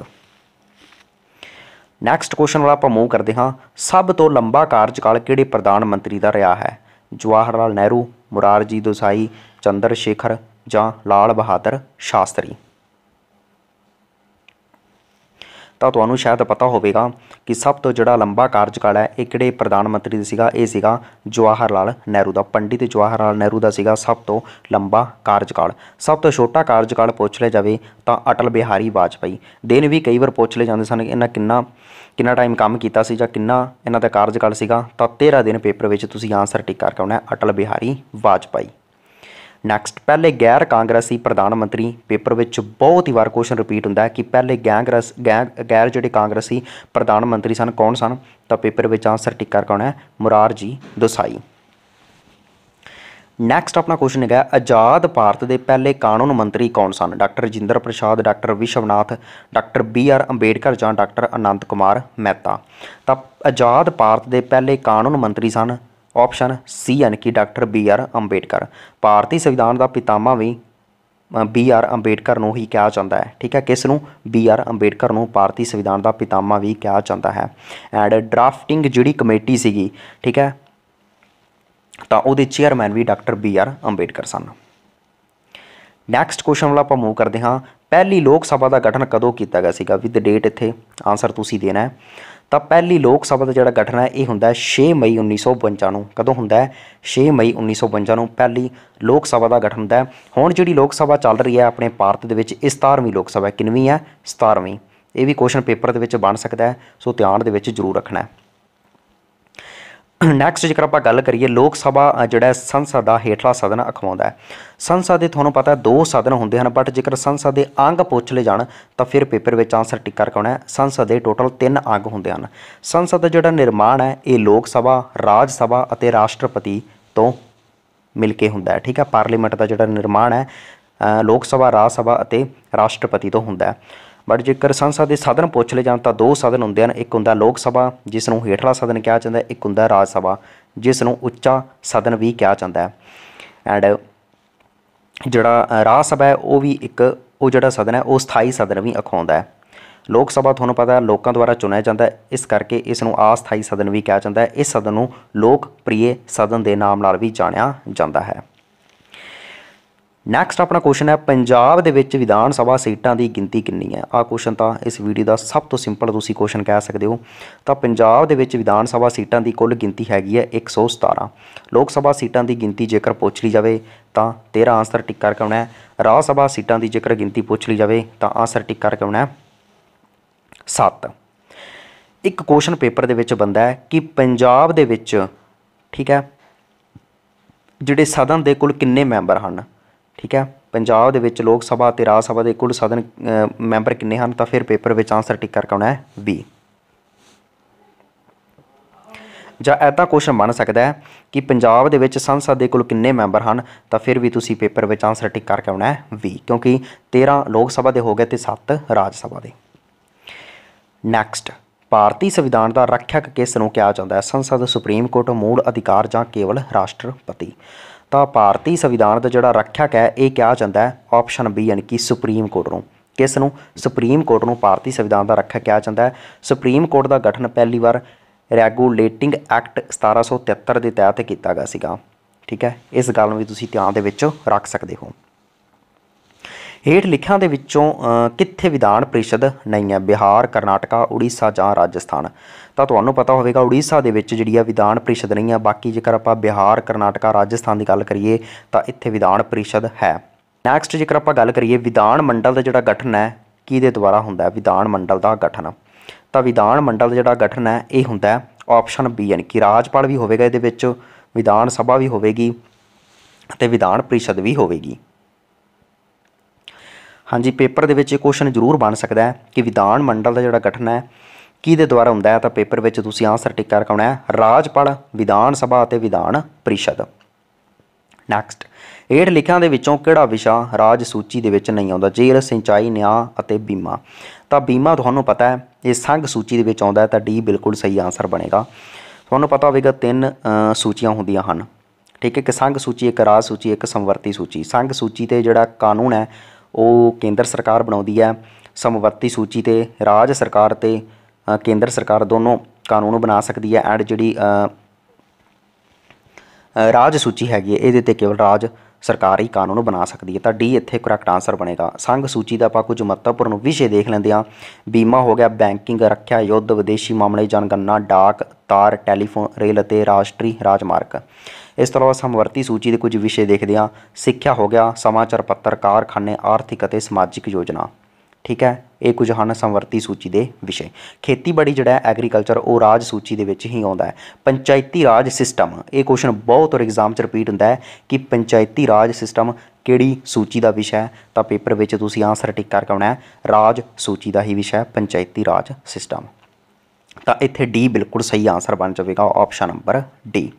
S1: ਨੈਕਸਟ ਕੁਐਸਚਨ ਵਾਲਾ ਆਪਾਂ ਮੂਵ ਕਰਦੇ ਹਾਂ ਸਭ ਤੋਂ ਲੰਬਾ ਕਾਰਜਕਾਲ ਕਿਹੜੇ ਪ੍ਰਧਾਨ ਮੰਤਰੀ ਦਾ ਰਿਹਾ ਹੈ ਜਵਾਹਰ ਲਾਲ ਨਹਿਰੂ ਮੁਰਾਰਜੀ ਦੋਸਾਈ ਚੰਦਰ ਸ਼ੇਖਰ ਜਾਂ ਲਾਲ ਬਹਾਦਰ ਸ਼ਾਸਤਰੀ ਤਾਂ ਤੁਹਾਨੂੰ ਸ਼ਾਇਦ ਪਤਾ ਹੋਵੇਗਾ ਕਿ ਸਭ ਤੋਂ ਜਿਹੜਾ ਲੰਬਾ ਕਾਰਜਕਾਲ ਹੈ ਇਹ ਕਿਹੜੇ ਪ੍ਰਧਾਨ ਮੰਤਰੀ ਦਾ ਸੀਗਾ ਇਹ ਸੀਗਾ ਜਵਾਹਰ ਲਾਲ ਨਹਿਰੂ ਦਾ ਪੰਡਿਤ ਜਵਾਹਰ ਲਾਲ ਨਹਿਰੂ ਦਾ ਸੀਗਾ ਸਭ ਤੋਂ ਲੰਬਾ ਕਾਰਜਕਾਲ ਸਭ ਤੋਂ ਛੋਟਾ ਕਾਰਜਕਾਲ ਪੁੱਛ ਲਿਆ ਜਾਵੇ ਤਾਂ ਅਟਲ ਬਿਹਾਰੀ ਵਾਜਪਾਈ ਦਿਨ ਵੀ ਕਈ ਵਾਰ ਪੁੱਛ ਲਏ ਜਾਂਦੇ ਸਨ ਕਿ ਇਹਨਾਂ ਕਿੰਨਾ ਕਿੰਨਾ ਟਾਈਮ ਕੰਮ ਕੀਤਾ ਸੀ ਜਾਂ ਕਿੰਨਾ ਇਹਨਾਂ ਦਾ ਕਾਰਜਕਾਲ ਸੀਗਾ ਤਾਂ 13 ਦਿਨ ਪੇਪਰ ਵਿੱਚ ਤੁਸੀਂ ਆਨਸਰ ਟਿਕ ਕਰਕੇ ਆਉਣਾ ਅਟਲ ਬਿਹਾਰੀ ਵਾਜਪਾਈ ਨੈਕਸਟ ਪਹਿਲੇ ਗੈਰ ਕਾਂਗਰਸੀ ਪ੍ਰਧਾਨ ਮੰਤਰੀ ਪੇਪਰ ਵਿੱਚ ਬਹੁਤ ਹੀ ਵਾਰ ਕੁਐਸਚਨ ਰਿਪੀਟ ਹੁੰਦਾ ਹੈ ਕਿ ਪਹਿਲੇ ਗੈਂਗਰਸ ਗੈਰ ਜਿਹੜੇ ਕਾਂਗਰਸੀ ਪ੍ਰਧਾਨ ਮੰਤਰੀ ਸਨ ਕੌਣ ਸਨ ਤਾਂ ਪੇਪਰ ਵਿੱਚ ਆਨਸਰ ਟਿੱਕਾ ਕਰਾਉਣਾ ਹੈ ਮੁਰਾਰਜੀ ਦਸਾਈ ਨੈਕਸਟ ਆਪਣਾ ਕੁਐਸਚਨ ਹੈਗਾ ਆਜ਼ਾਦ ਭਾਰਤ ਦੇ ਪਹਿਲੇ ਕਾਨੂੰਨ ਮੰਤਰੀ ਕੌਣ ਸਨ doctor Rajendra Prasad doctor Vishwanath doctor B R Ambedkar ਜਾਂ ਡਾਕਟਰ ਅਨੰਤ ਕੁਮਾਰ ਮਹਿਤਾ ਤਾਂ ਆਜ਼ਾਦ ਭਾਰਤ ਦੇ ਪਹਿਲੇ ਕਾਨੂੰਨ ਮੰਤਰੀ ਸਨ ਆਪਸ਼ਨ ਸੀ ਯਾਨੀ ਕਿ ਡਾਕਟਰ ਬੀ ਆਰ ਅੰਬੇਡਕਰ ਭਾਰਤੀ ਸੰਵਿਧਾਨ ਦਾ ਪਿਤਾਮਾ ਵੀ ਬੀ ਆਰ ਅੰਬੇਡਕਰ ਨੂੰ ਹੀ ਕਿਹਾ ਜਾਂਦਾ ਹੈ ਠੀਕ ਹੈ ਕਿਸ ਨੂੰ ਬੀ ਆਰ ਅੰਬੇਡਕਰ ਨੂੰ ਭਾਰਤੀ ਸੰਵਿਧਾਨ ਦਾ ਪਿਤਾਮਾ ਵੀ ਕਿਹਾ ਜਾਂਦਾ ਹੈ ਐਂਡ ਡਰਾਫਟਿੰਗ ਜਿਹੜੀ ਕਮੇਟੀ ਸੀਗੀ ਠੀਕ ਹੈ ਤਾਂ ਉਹਦੇ ਚੇਅਰਮੈਨ ਵੀ ਡਾਕਟਰ ਬੀ ਆਰ ਅੰਬੇਡਕਰ ਸਨ ਨੈਕਸਟ ਕੁਐਸਚਨ ਵਾਲਾ ਆਪਾਂ ਮੂਵ ਕਰਦੇ ਹਾਂ ਪਹਿਲੀ ਲੋਕ ਸਭਾ ਦਾ ਗਠਨ ਕਦੋਂ ਕੀਤਾ ਗਿਆ ਸੀਗਾ ਵਿਦ ਡੇਟ ਇੱਥੇ ਆਨਸਰ ਤੁਸੀਂ ਦੇਣਾ ਹੈ ਤਾਂ ਪਹਿਲੀ ਲੋਕ ਸਭਾ ਦਾ ਜਿਹੜਾ ਗਠਨ ਹੈ ਇਹ ਹੁੰਦਾ ਹੈ 6 ਮਈ 1952 ਨੂੰ ਕਦੋਂ ਹੁੰਦਾ ਹੈ 6 ਮਈ 1952 ਨੂੰ ਪਹਿਲੀ ਲੋਕ ਸਭਾ ਦਾ ਗਠਨ ਹੁੰਦਾ ਹੈ ਹੁਣ ਜਿਹੜੀ ਲੋਕ ਸਭਾ ਚੱਲ ਰਹੀ ਹੈ ਆਪਣੇ ਭਾਰਤ ਦੇ ਵਿੱਚ ਇਸ 17ਵੀਂ ਲੋਕ ਸਭਾ ਕਿੰਨਵੀਂ ਹੈ 17ਵੀਂ ਇਹ ਵੀ ਕੁਐਸਚਨ ਪੇਪਰ ਦੇ ਵਿੱਚ ਬਣ ਸਕਦਾ ਹੈ ਸੋ ਧਿਆਨ ਦੇ ਵਿੱਚ ਜ਼ਰੂਰ ਰੱਖਣਾ ਹੈ ਨੈਕਸਟ ਜੇਕਰ ਆਪਾਂ ਗੱਲ ਕਰੀਏ ਲੋਕ ਸਭਾ ਜਿਹੜਾ ਸੰਸਦ ਦਾ ਹੇਠਲਾ ਸਦਨ ਅਖਵਾਉਂਦਾ ਹੈ ਸੰਸਦ ਦੇ ਤੁਹਾਨੂੰ ਪਤਾ ਦੋ ਸਦਨ ਹੁੰਦੇ ਹਨ ਬਟ ਜੇਕਰ ਸੰਸਦ ਦੇ ਅੰਗ ਪੁੱਛ ਲਏ ਜਾਣ ਤਾਂ ਫਿਰ ਪੇਪਰ ਵਿੱਚ ਆਨਸਰ ਟਿਕ ਕਰ ਕਰਾਉਣਾ ਹੈ ਸੰਸਦ ਦੇ ਟੋਟਲ ਤਿੰਨ ਅੰਗ ਹੁੰਦੇ ਹਨ ਸੰਸਦ ਦਾ ਜਿਹੜਾ ਨਿਰਮਾਣ ਹੈ ਇਹ ਲੋਕ ਸਭਾ ਰਾਜ ਸਭਾ ਅਤੇ ਰਾਸ਼ਟਰਪਤੀ ਤੋਂ ਮਿਲ ਕੇ ਹੁੰਦਾ ਹੈ ਠੀਕ ਹੈ ਪਾਰਲੀਮੈਂਟ ਦਾ ਜਿਹੜਾ ਨਿਰਮਾਣ ਹੈ ਲੋਕ ਸਭਾ ਰਾਜ ਸਭਾ ਅਤੇ ਰਾਸ਼ਟਰਪਤੀ ਤੋਂ ਹੁੰਦਾ ਹੈ ਬਟ ਜੇਕਰ ਸੰਸਦ ਦੇ ਸਦਨ ਪੁੱਛ ਲਏ ਜਾਣ ਤਾਂ ਦੋ ਸਦਨ ਹੁੰਦੇ ਹਨ ਇੱਕ ਹੁੰਦਾ ਲੋਕ ਸਭਾ ਜਿਸ ਨੂੰ ਹੇਠਲਾ ਸਦਨ ਕਿਹਾ ਜਾਂਦਾ ਹੈ ਇੱਕ ਹੁੰਦਾ ਰਾਜ ਸਭਾ ਜਿਸ ਨੂੰ ਉੱਚਾ ਸਦਨ ਵੀ ਕਿਹਾ ਜਾਂਦਾ ਹੈ ਐਂਡ ਜਿਹੜਾ ਰਾਜ ਸਭਾ ਹੈ ਉਹ ਵੀ ਇੱਕ ਉਹ ਜਿਹੜਾ ਸਦਨ ਹੈ ਉਹ ਸਥਾਈ ਸਦਨ ਵੀ ਅਖਾਉਂਦਾ ਹੈ ਲੋਕ ਸਭਾ ਤੁਹਾਨੂੰ ਪਤਾ ਲੋਕਾਂ ਦੁਆਰਾ ਚੁਣਿਆ ਜਾਂਦਾ ਇਸ ਕਰਕੇ ਇਸ ਨੂੰ ਆਸਥਾਈ ਸਦਨ ਵੀ ਕਿਹਾ ਜਾਂਦਾ ਹੈ ਇਸ ਸਦਨ ਨੂੰ ਲੋਕ ਪ੍ਰਿਯ ਸਦਨ ਦੇ ਨਾਮ ਨਾਲ ਵੀ ਜਾਣਿਆ ਜਾਂਦਾ ਹੈ ਨੈਕਸਟ ਆਪਣਾ ਕੁਐਸਚਨ ਹੈ ਪੰਜਾਬ ਦੇ ਵਿੱਚ ਵਿਧਾਨ ਸਭਾ ਸੀਟਾਂ ਦੀ ਗਿਣਤੀ ਕਿੰਨੀ ਹੈ ਆ ਕੁਐਸਚਨ ਤਾਂ ਇਸ ਵੀਡੀਓ ਦਾ ਸਭ ਤੋਂ ਸਿੰਪਲ ਤੁਸੀਂ ਕੁਐਸਚਨ ਕਹਿ ਸਕਦੇ ਹੋ ਤਾਂ ਪੰਜਾਬ ਦੇ ਵਿੱਚ ਵਿਧਾਨ ਸਭਾ ਸੀਟਾਂ ਦੀ ਕੁੱਲ ਗਿਣਤੀ ਹੈਗੀ ਹੈ 117 ਲੋਕ ਸਭਾ ਸੀਟਾਂ ਦੀ ਗਿਣਤੀ ਜੇਕਰ ਪੁੱਛ ਲਈ ਜਾਵੇ ਤਾਂ 13 ਆਨਸਰ ਟਿਕ ਕਰ ਕਰਨਾ ਹੈ ਰਾਜ ਸਭਾ ਸੀਟਾਂ ਦੀ ਜੇਕਰ ਗਿਣਤੀ ਪੁੱਛ ਲਈ ਜਾਵੇ ਤਾਂ ਆਨਸਰ ਟਿਕ ਕਰਕੇ ਆਉਣਾ ਹੈ 7 ਇੱਕ ਕੁਐਸਚਨ ਪੇਪਰ ਦੇ ਵਿੱਚ ਬੰਦਾ ਹੈ ਕਿ ਪੰਜਾਬ ਦੇ ਵਿੱਚ ਠੀਕ ਹੈ ਜਿਹੜੇ ਸਦਨ ਦੇ ਕੁੱਲ ਕਿੰਨੇ ਮੈਂਬਰ ਹਨ ਠੀਕ ਹੈ ਪੰਜਾਬ ਦੇ ਵਿੱਚ ਲੋਕ ਸਭਾ ਤੇ ਰਾਜ ਸਭਾ ਦੇ ਕੁੱਲ ਸਦਨ ਮੈਂਬਰ ਕਿੰਨੇ ਹਨ ਤਾਂ ਫਿਰ ਪੇਪਰ ਵਿੱਚ ਆਨਸਰ ਟਿਕ ਕਰਕੇ ਆਉਣਾ ਹੈ ਬੀ ਜਾਂ ਐਤਾ ਕੁਐਸਚਨ ਬਣ ਸਕਦਾ ਹੈ ਕਿ ਪੰਜਾਬ ਦੇ ਵਿੱਚ ਸੰਸਦ ਦੇ ਕੁੱਲ ਕਿੰਨੇ ਮੈਂਬਰ ਹਨ ਤਾਂ ਫਿਰ ਵੀ ਤੁਸੀਂ ਪੇਪਰ ਵਿੱਚ ਆਨਸਰ ਟਿਕ ਕਰਕੇ ਆਉਣਾ ਹੈ ਬੀ ਕਿਉਂਕਿ 13 ਲੋਕ ਸਭਾ ਦੇ ਹੋ ਗਏ ਤੇ 7 ਰਾਜ ਸਭਾ ਦੇ ਨੈਕਸਟ ਭਾਰਤੀ ਸੰਵਿਧਾਨ ਦਾ ਰੱਖਿਅਕ ਕਿਸ ਨੂੰ ਕਿਹਾ ਜਾਂਦਾ ਹੈ ਸੰਸਦ ਸੁਪਰੀਮ ਕੋਰਟ ਮੂਲ ਅਧਿਕਾਰ ਜਾਂ ਕੇਵਲ ਰਾਸ਼ਟਰਪਤੀ ਤਾਂ ਭਾਰਤੀ ਸੰਵਿਧਾਨ ਦਾ ਜਿਹੜਾ ਰੱਖਿਆ ਹੈ ਇਹ ਕਿਹਾ ਜਾਂਦਾ ਹੈ ਆਪਸ਼ਨ ਬੀ ਯਾਨੀ ਕਿ ਸੁਪਰੀਮ ਕੋਰਟ ਨੂੰ ਕਿਸ ਨੂੰ ਸੁਪਰੀਮ ਕੋਰਟ ਨੂੰ ਭਾਰਤੀ ਸੰਵਿਧਾਨ ਦਾ ਰੱਖਿਆ ਕਿਹਾ ਜਾਂਦਾ ਹੈ ਸੁਪਰੀਮ ਕੋਰਟ ਦਾ ਗਠਨ ਪਹਿਲੀ ਵਾਰ ਰੈਗੂਲੇਟਿੰਗ ਐਕਟ 1773 ਦੇ ਤਹਿਤ ਕੀਤਾ ਗਿਆ ਸੀਗਾ ਠੀਕ ਹੈ ਇਸ ਗੱਲ ਨੂੰ ਵੀ ਤੁਸੀਂ ਧਿਆਨ ਦੇ ਵਿੱਚ ਰੱਖ ਸਕਦੇ ਹੋ ਹੇਠ ਲਿਖਿਆਂ ਦੇ ਵਿੱਚੋਂ ਕਿੱਥੇ ਵਿਧਾਨ ਪਰਿਸ਼ਦ ਨਹੀਂ ਹੈ ਬਿਹਾਰ ਕਰਨਾਟਕਾ ਉੜੀਸਾ ਜਾਂ ਰਾਜਸਥਾਨ ਤਾਂ ਤੁਹਾਨੂੰ ਪਤਾ ਹੋਵੇਗਾ ਉੜੀਸਾ ਦੇ ਵਿੱਚ ਜਿਹੜੀ ਆ ਵਿਧਾਨ ਪਰਿਸ਼ਦ ਨਹੀਂ ਆ ਬਾਕੀ ਜੇਕਰ ਆਪਾਂ ਬਿਹਾਰ ਕਰਨਾਟਕਾ ਰਾਜਸਥਾਨ ਦੀ ਗੱਲ ਕਰੀਏ ਤਾਂ ਇੱਥੇ ਵਿਧਾਨ ਪਰਿਸ਼ਦ ਹੈ ਨੈਕਸਟ ਜੇਕਰ ਆਪਾਂ ਗੱਲ ਕਰੀਏ ਵਿਧਾਨ ਮੰਡਲ ਦਾ ਜਿਹੜਾ ਗਠਨ ਹੈ ਕਿਹਦੇ ਦੁਆਰਾ ਹੁੰਦਾ ਵਿਧਾਨ ਮੰਡਲ ਦਾ ਗਠਨ ਤਾਂ ਵਿਧਾਨ ਮੰਡਲ ਦਾ ਜਿਹੜਾ ਗਠਨ ਹੈ ਇਹ ਹੁੰਦਾ ਆਪਸ਼ਨ ਬੀ ਯਾਨੀ ਕਿ ਰਾਜਪਾਲ ਵੀ ਹੋਵੇਗਾ ਇਹਦੇ ਵਿੱਚ ਵਿਧਾਨ ਸਭਾ ਵੀ ਹੋਵੇਗੀ ਅਤੇ ਵਿਧਾਨ ਪ੍ਰੀਸ਼ਦ ਵੀ ਹੋਵੇਗੀ ਹਾਂਜੀ ਪੇਪਰ ਦੇ ਵਿੱਚ ਇਹ ਕੁਐਸਚਨ ਜ਼ਰੂਰ ਬਣ ਸਕਦਾ ਹੈ ਕਿ ਵਿਧਾਨ ਮੰਡਲ ਦਾ ਜਿਹੜਾ ਗਠਨ ਹੈ ਕਿਹਦੇ ਦੁਆਰਾ ਹੁੰਦਾ ਹੈ ਤਾਂ ਪੇਪਰ ਵਿੱਚ ਤੁਸੀਂ ਆਨਸਰ ਟਿਕ ਕਰ ਕਾਉਣਾ ਹੈ ਰਾਜਪਾਲ ਵਿਧਾਨ ਸਭਾ ਅਤੇ ਵਿਧਾਨ ਪ੍ਰੀਸ਼ਦ ਨੈਕਸਟ ਹੇਠ ਲਿਖਾਂ ਦੇ ਵਿੱਚੋਂ ਕਿਹੜਾ ਵਿਸ਼ਾ ਰਾਜ ਸੂਚੀ ਦੇ ਵਿੱਚ ਨਹੀਂ ਆਉਂਦਾ ਜੇਲ ਸਿੰਚਾਈ ਨਿਆਂ ਅਤੇ ਬੀਮਾ ਤਾਂ ਬੀਮਾ ਤੁਹਾਨੂੰ ਪਤਾ ਹੈ ਇਹ ਸੰਘ ਸੂਚੀ ਦੇ ਵਿੱਚ ਆਉਂਦਾ ਤਾਂ ਡੀ ਬਿਲਕੁਲ ਸਹੀ ਆਨਸਰ ਬਣੇਗਾ ਤੁਹਾਨੂੰ ਪਤਾ ਹੋਵੇਗਾ ਤਿੰਨ ਸੂਚੀਆਂ ਹੁੰਦੀਆਂ ਹਨ ਠੀਕ ਹੈ ਕਿ ਸੰਘ ਸੂਚੀ ਇੱਕ ਰਾਜ ਸੂਚੀ ਇੱਕ ਸੰਵਰਤੀ ਸੂਚੀ ਸੰਘ ਸੂਚੀ ਤੇ ਜਿਹੜਾ ਕਾਨੂੰਨ ਹੈ ਉਹ ਕੇਂਦਰ ਸਰਕਾਰ ਬਣਾਉਂਦੀ ਹੈ ਸਮਵਰਤੀ ਸੂਚੀ ਤੇ ਰਾਜ ਸਰਕਾਰ ਤੇ ਕੇਂਦਰ ਸਰਕਾਰ ਦੋਨੋਂ ਕਾਨੂੰਨ ਬਣਾ ਸਕਦੀ ਹੈ ਐਂਡ ਜਿਹੜੀ ਰਾਜ ਸੂਚੀ ਹੈਗੀ ਹੈ ਇਹਦੇ ਤੇ ਕੇਵਲ ਰਾਜ ਸਰਕਾਰ ਹੀ ਕਾਨੂੰਨ ਬਣਾ ਸਕਦੀ ਹੈ ਤਾਂ ਡੀ ਇੱਥੇ ਕਰੈਕਟ ਆਨਸਰ ਬਣੇਗਾ ਸੰਘ ਸੂਚੀ ਦਾ ਆਪਾਂ ਕੁਝ ਮਹੱਤਵਪੂਰਨ ਵਿਸ਼ੇ ਦੇਖ ਲੈਂਦੇ ਹਾਂ ਬੀਮਾ ਹੋ ਗਿਆ ਬੈਂਕਿੰਗ ਰੱਖਿਆ ਯੁੱਧ ਵਿਦੇਸ਼ੀ ਮਾਮਲੇ ਜਨਗਣਨਾ ਡਾਕ ਤਾਰ ਟੈਲੀਫੋਨ ਰੇਲ ਅਤੇ ਰਾਸ਼ਟਰੀ ਰਾਜਮਾਰਗ ਇਸ ਤੋਂ ਇਲਾਵਾ ਸਮਵਰਤੀ ਸੂਚੀ ਦੇ ਕੁਝ ਵਿਸ਼ੇ ਦੇਖਦੇ ਹਾਂ ਸਿੱਖਿਆ ਹੋ ਗਿਆ ਸਮਾਚਾਰ ਪੱਤਰ ਕਾਰਖਾਨੇ ਆਰਥਿਕ ਅਤੇ ਸਮਾਜਿਕ ਯੋਜਨਾ ਠੀਕ ਹੈ ਇਹ ਕੁਝ ਹਨ ਸੰਵਰਤੀ ਸੂਚੀ ਦੇ ਵਿਸ਼ੇ ਖੇਤੀਬਾੜੀ ਜਿਹੜਾ ਐਗਰੀਕਲਚਰ ਉਹ ਰਾਜ ਸੂਚੀ ਦੇ ਵਿੱਚ ਹੀ ਆਉਂਦਾ ਹੈ ਪੰਚਾਇਤੀ ਰਾਜ ਸਿਸਟਮ ਇਹ ਕੁਐਸਚਨ ਬਹੁਤ ਔਰ ਐਗਜ਼ਾਮ 'ਚ ਰਿਪੀਟ ਹੁੰਦਾ ਹੈ ਕਿ ਪੰਚਾਇਤੀ ਰਾਜ ਸਿਸਟਮ ਕਿਹੜੀ ਸੂਚੀ ਦਾ ਵਿਸ਼ਾ ਹੈ ਤਾਂ ਪੇਪਰ ਵਿੱਚ ਤੁਸੀਂ ਆਨਸਰ ਟਿਕ ਕਰਕੇ ਆਉਣਾ ਹੈ ਰਾਜ ਸੂਚੀ ਦਾ ਹੀ ਵਿਸ਼ਾ ਹੈ ਪੰਚਾਇਤੀ ਰਾਜ ਸਿਸਟਮ ਤਾਂ ਇੱਥੇ ਡੀ ਬਿਲਕੁਲ ਸਹੀ ਆਨਸਰ ਬਣ ਜਾਵੇਗਾ ਆਪਸ਼ਨ ਨੰਬਰ ਡੀ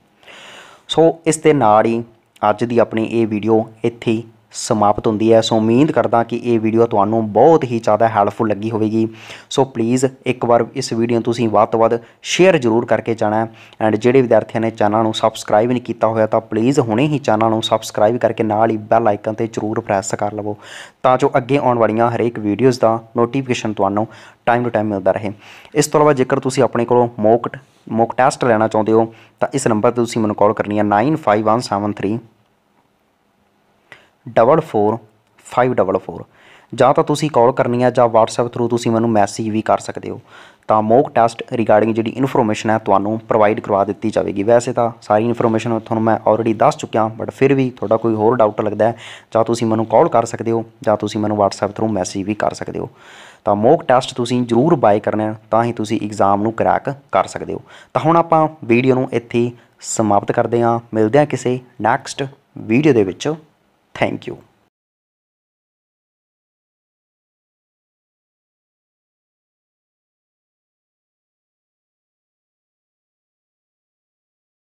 S1: ਸੋ ਇਸ ਦੇ ਨਾਲ ਹੀ ਅੱਜ ਦੀ ਆਪਣੀ ਇਹ ਵੀਡੀਓ ਇੱਥੇ ਸਮਾਪਤ ਹੁੰਦੀ ਹੈ ਸੋ ਉਮੀਦ ਕਰਦਾ ਕਿ ਇਹ ਵੀਡੀਓ ਤੁਹਾਨੂੰ ਬਹੁਤ ਹੀ ਜ਼ਿਆਦਾ ਹੈਲਪਫੁਲ ਲੱਗੀ ਹੋਵੇਗੀ ਸੋ ਪਲੀਜ਼ ਇੱਕ ਵਾਰ ਇਸ ਵੀਡੀਓ ਨੂੰ ਤੁਸੀਂ ਵੱਧ ਤੋਂ ਵੱਧ ਸ਼ੇਅਰ ਜ਼ਰੂਰ ਕਰਕੇ ਜਾਣਾ ਐਂਡ ਜਿਹੜੇ ਵਿਦਿਆਰਥੀਆਂ ਨੇ ਚੈਨਲ ਨੂੰ ਸਬਸਕ੍ਰਾਈਬ ਨਹੀਂ ਕੀਤਾ ਹੋਇਆ ਤਾਂ ਪਲੀਜ਼ ਹੁਣੇ ਹੀ ਚੈਨਲ ਨੂੰ ਸਬਸਕ੍ਰਾਈਬ ਕਰਕੇ ਨਾਲ ਹੀ ਬੈਲ ਆਈਕਨ ਤੇ ਜ਼ਰੂਰ ਪ੍ਰੈਸ ਕਰ ਲਵੋ ਤਾਂ ਜੋ ਅੱਗੇ ਆਉਣ ਵਾਲੀਆਂ ਹਰੇਕ ਵੀਡੀਓਜ਼ ਦਾ ਨੋਟੀਫਿਕੇਸ਼ਨ ਤੁਹਾਨੂੰ ਟਾਈਮ ਟੂ ਟਾਈਮ ਮਿਲਦਾ ਰਹੇ ਇਸ ਤੋਂ ਇਲਾਵਾ ਜੇਕਰ ਤੁਸੀਂ ਆਪਣੇ ਕੋਲੋਂ ਮੋਕ ਮੋਕ ਟੈਸਟ ਲੈਣਾ ਚਾਹੁੰਦੇ ਹੋ ਤਾਂ ਇਸ ਨੰਬਰ ਤੇ ਤੁਸੀਂ ਮੈਨੂੰ ਕਾਲ ਕਰਨੀ ਹੈ 95173 444544 ਜਾਂ ਤਾਂ ਤੁਸੀਂ ਕਾਲ ਕਰਨੀ ਹੈ ਜਾਂ WhatsApp ਥਰੂ ਤੁਸੀਂ ਮੈਨੂੰ ਮੈਸੇਜ ਵੀ ਕਰ ਸਕਦੇ ਹੋ ਤਾਂ ਮੋਕ ਟੈਸਟ ਰਿਗਾਰਡਿੰਗ ਜਿਹੜੀ ਇਨਫੋਰਮੇਸ਼ਨ ਹੈ ਤੁਹਾਨੂੰ ਪ੍ਰੋਵਾਈਡ ਕਰਵਾ ਦਿੱਤੀ ਜਾਵੇਗੀ ਵੈਸੇ ਤਾਂ ਸਾਰੀ ਇਨਫੋਰਮੇਸ਼ਨ ਤੁਹਾਨੂੰ ਮੈਂ ਆਲਰੇਡੀ ਦੱਸ ਚੁੱਕਿਆ ਬਟ ਫਿਰ ਵੀ ਤੁਹਾਡਾ ਕੋਈ ਹੋਰ ਡਾਊਟ ਲੱਗਦਾ ਹੈ ਜਾਂ ਤੁਸੀਂ ਮੈਨੂੰ ਕਾਲ ਕਰ ਸਕਦੇ ਹੋ ਜਾਂ ਤੁਸੀਂ ਮੈਨੂੰ WhatsApp ਥਰੂ ਮੈਸੇਜ ਵੀ ਕਰ ਸਕਦੇ ਹੋ ਤਾਂ ਮੋਕ ਟੈਸਟ ਤੁਸੀਂ ਜ਼ਰੂਰ ਬਾਏ ਕਰਨਾ ਤਾਂ ਹੀ ਤੁਸੀਂ ਐਗਜ਼ਾਮ ਨੂੰ ਕਰੈਕ ਕਰ ਸਕਦੇ ਹੋ ਤਾਂ ਹੁਣ ਆਪਾਂ ਵੀਡੀਓ ਨੂੰ ਇੱਥੇ ਸਮਾਪਤ ਕਰਦੇ ਹਾਂ ਮਿਲਦੇ ਹਾਂ ਕਿਸੇ ਨੈਕਸਟ ਵੀਡੀਓ ਦੇ ਵਿੱਚ Thank you.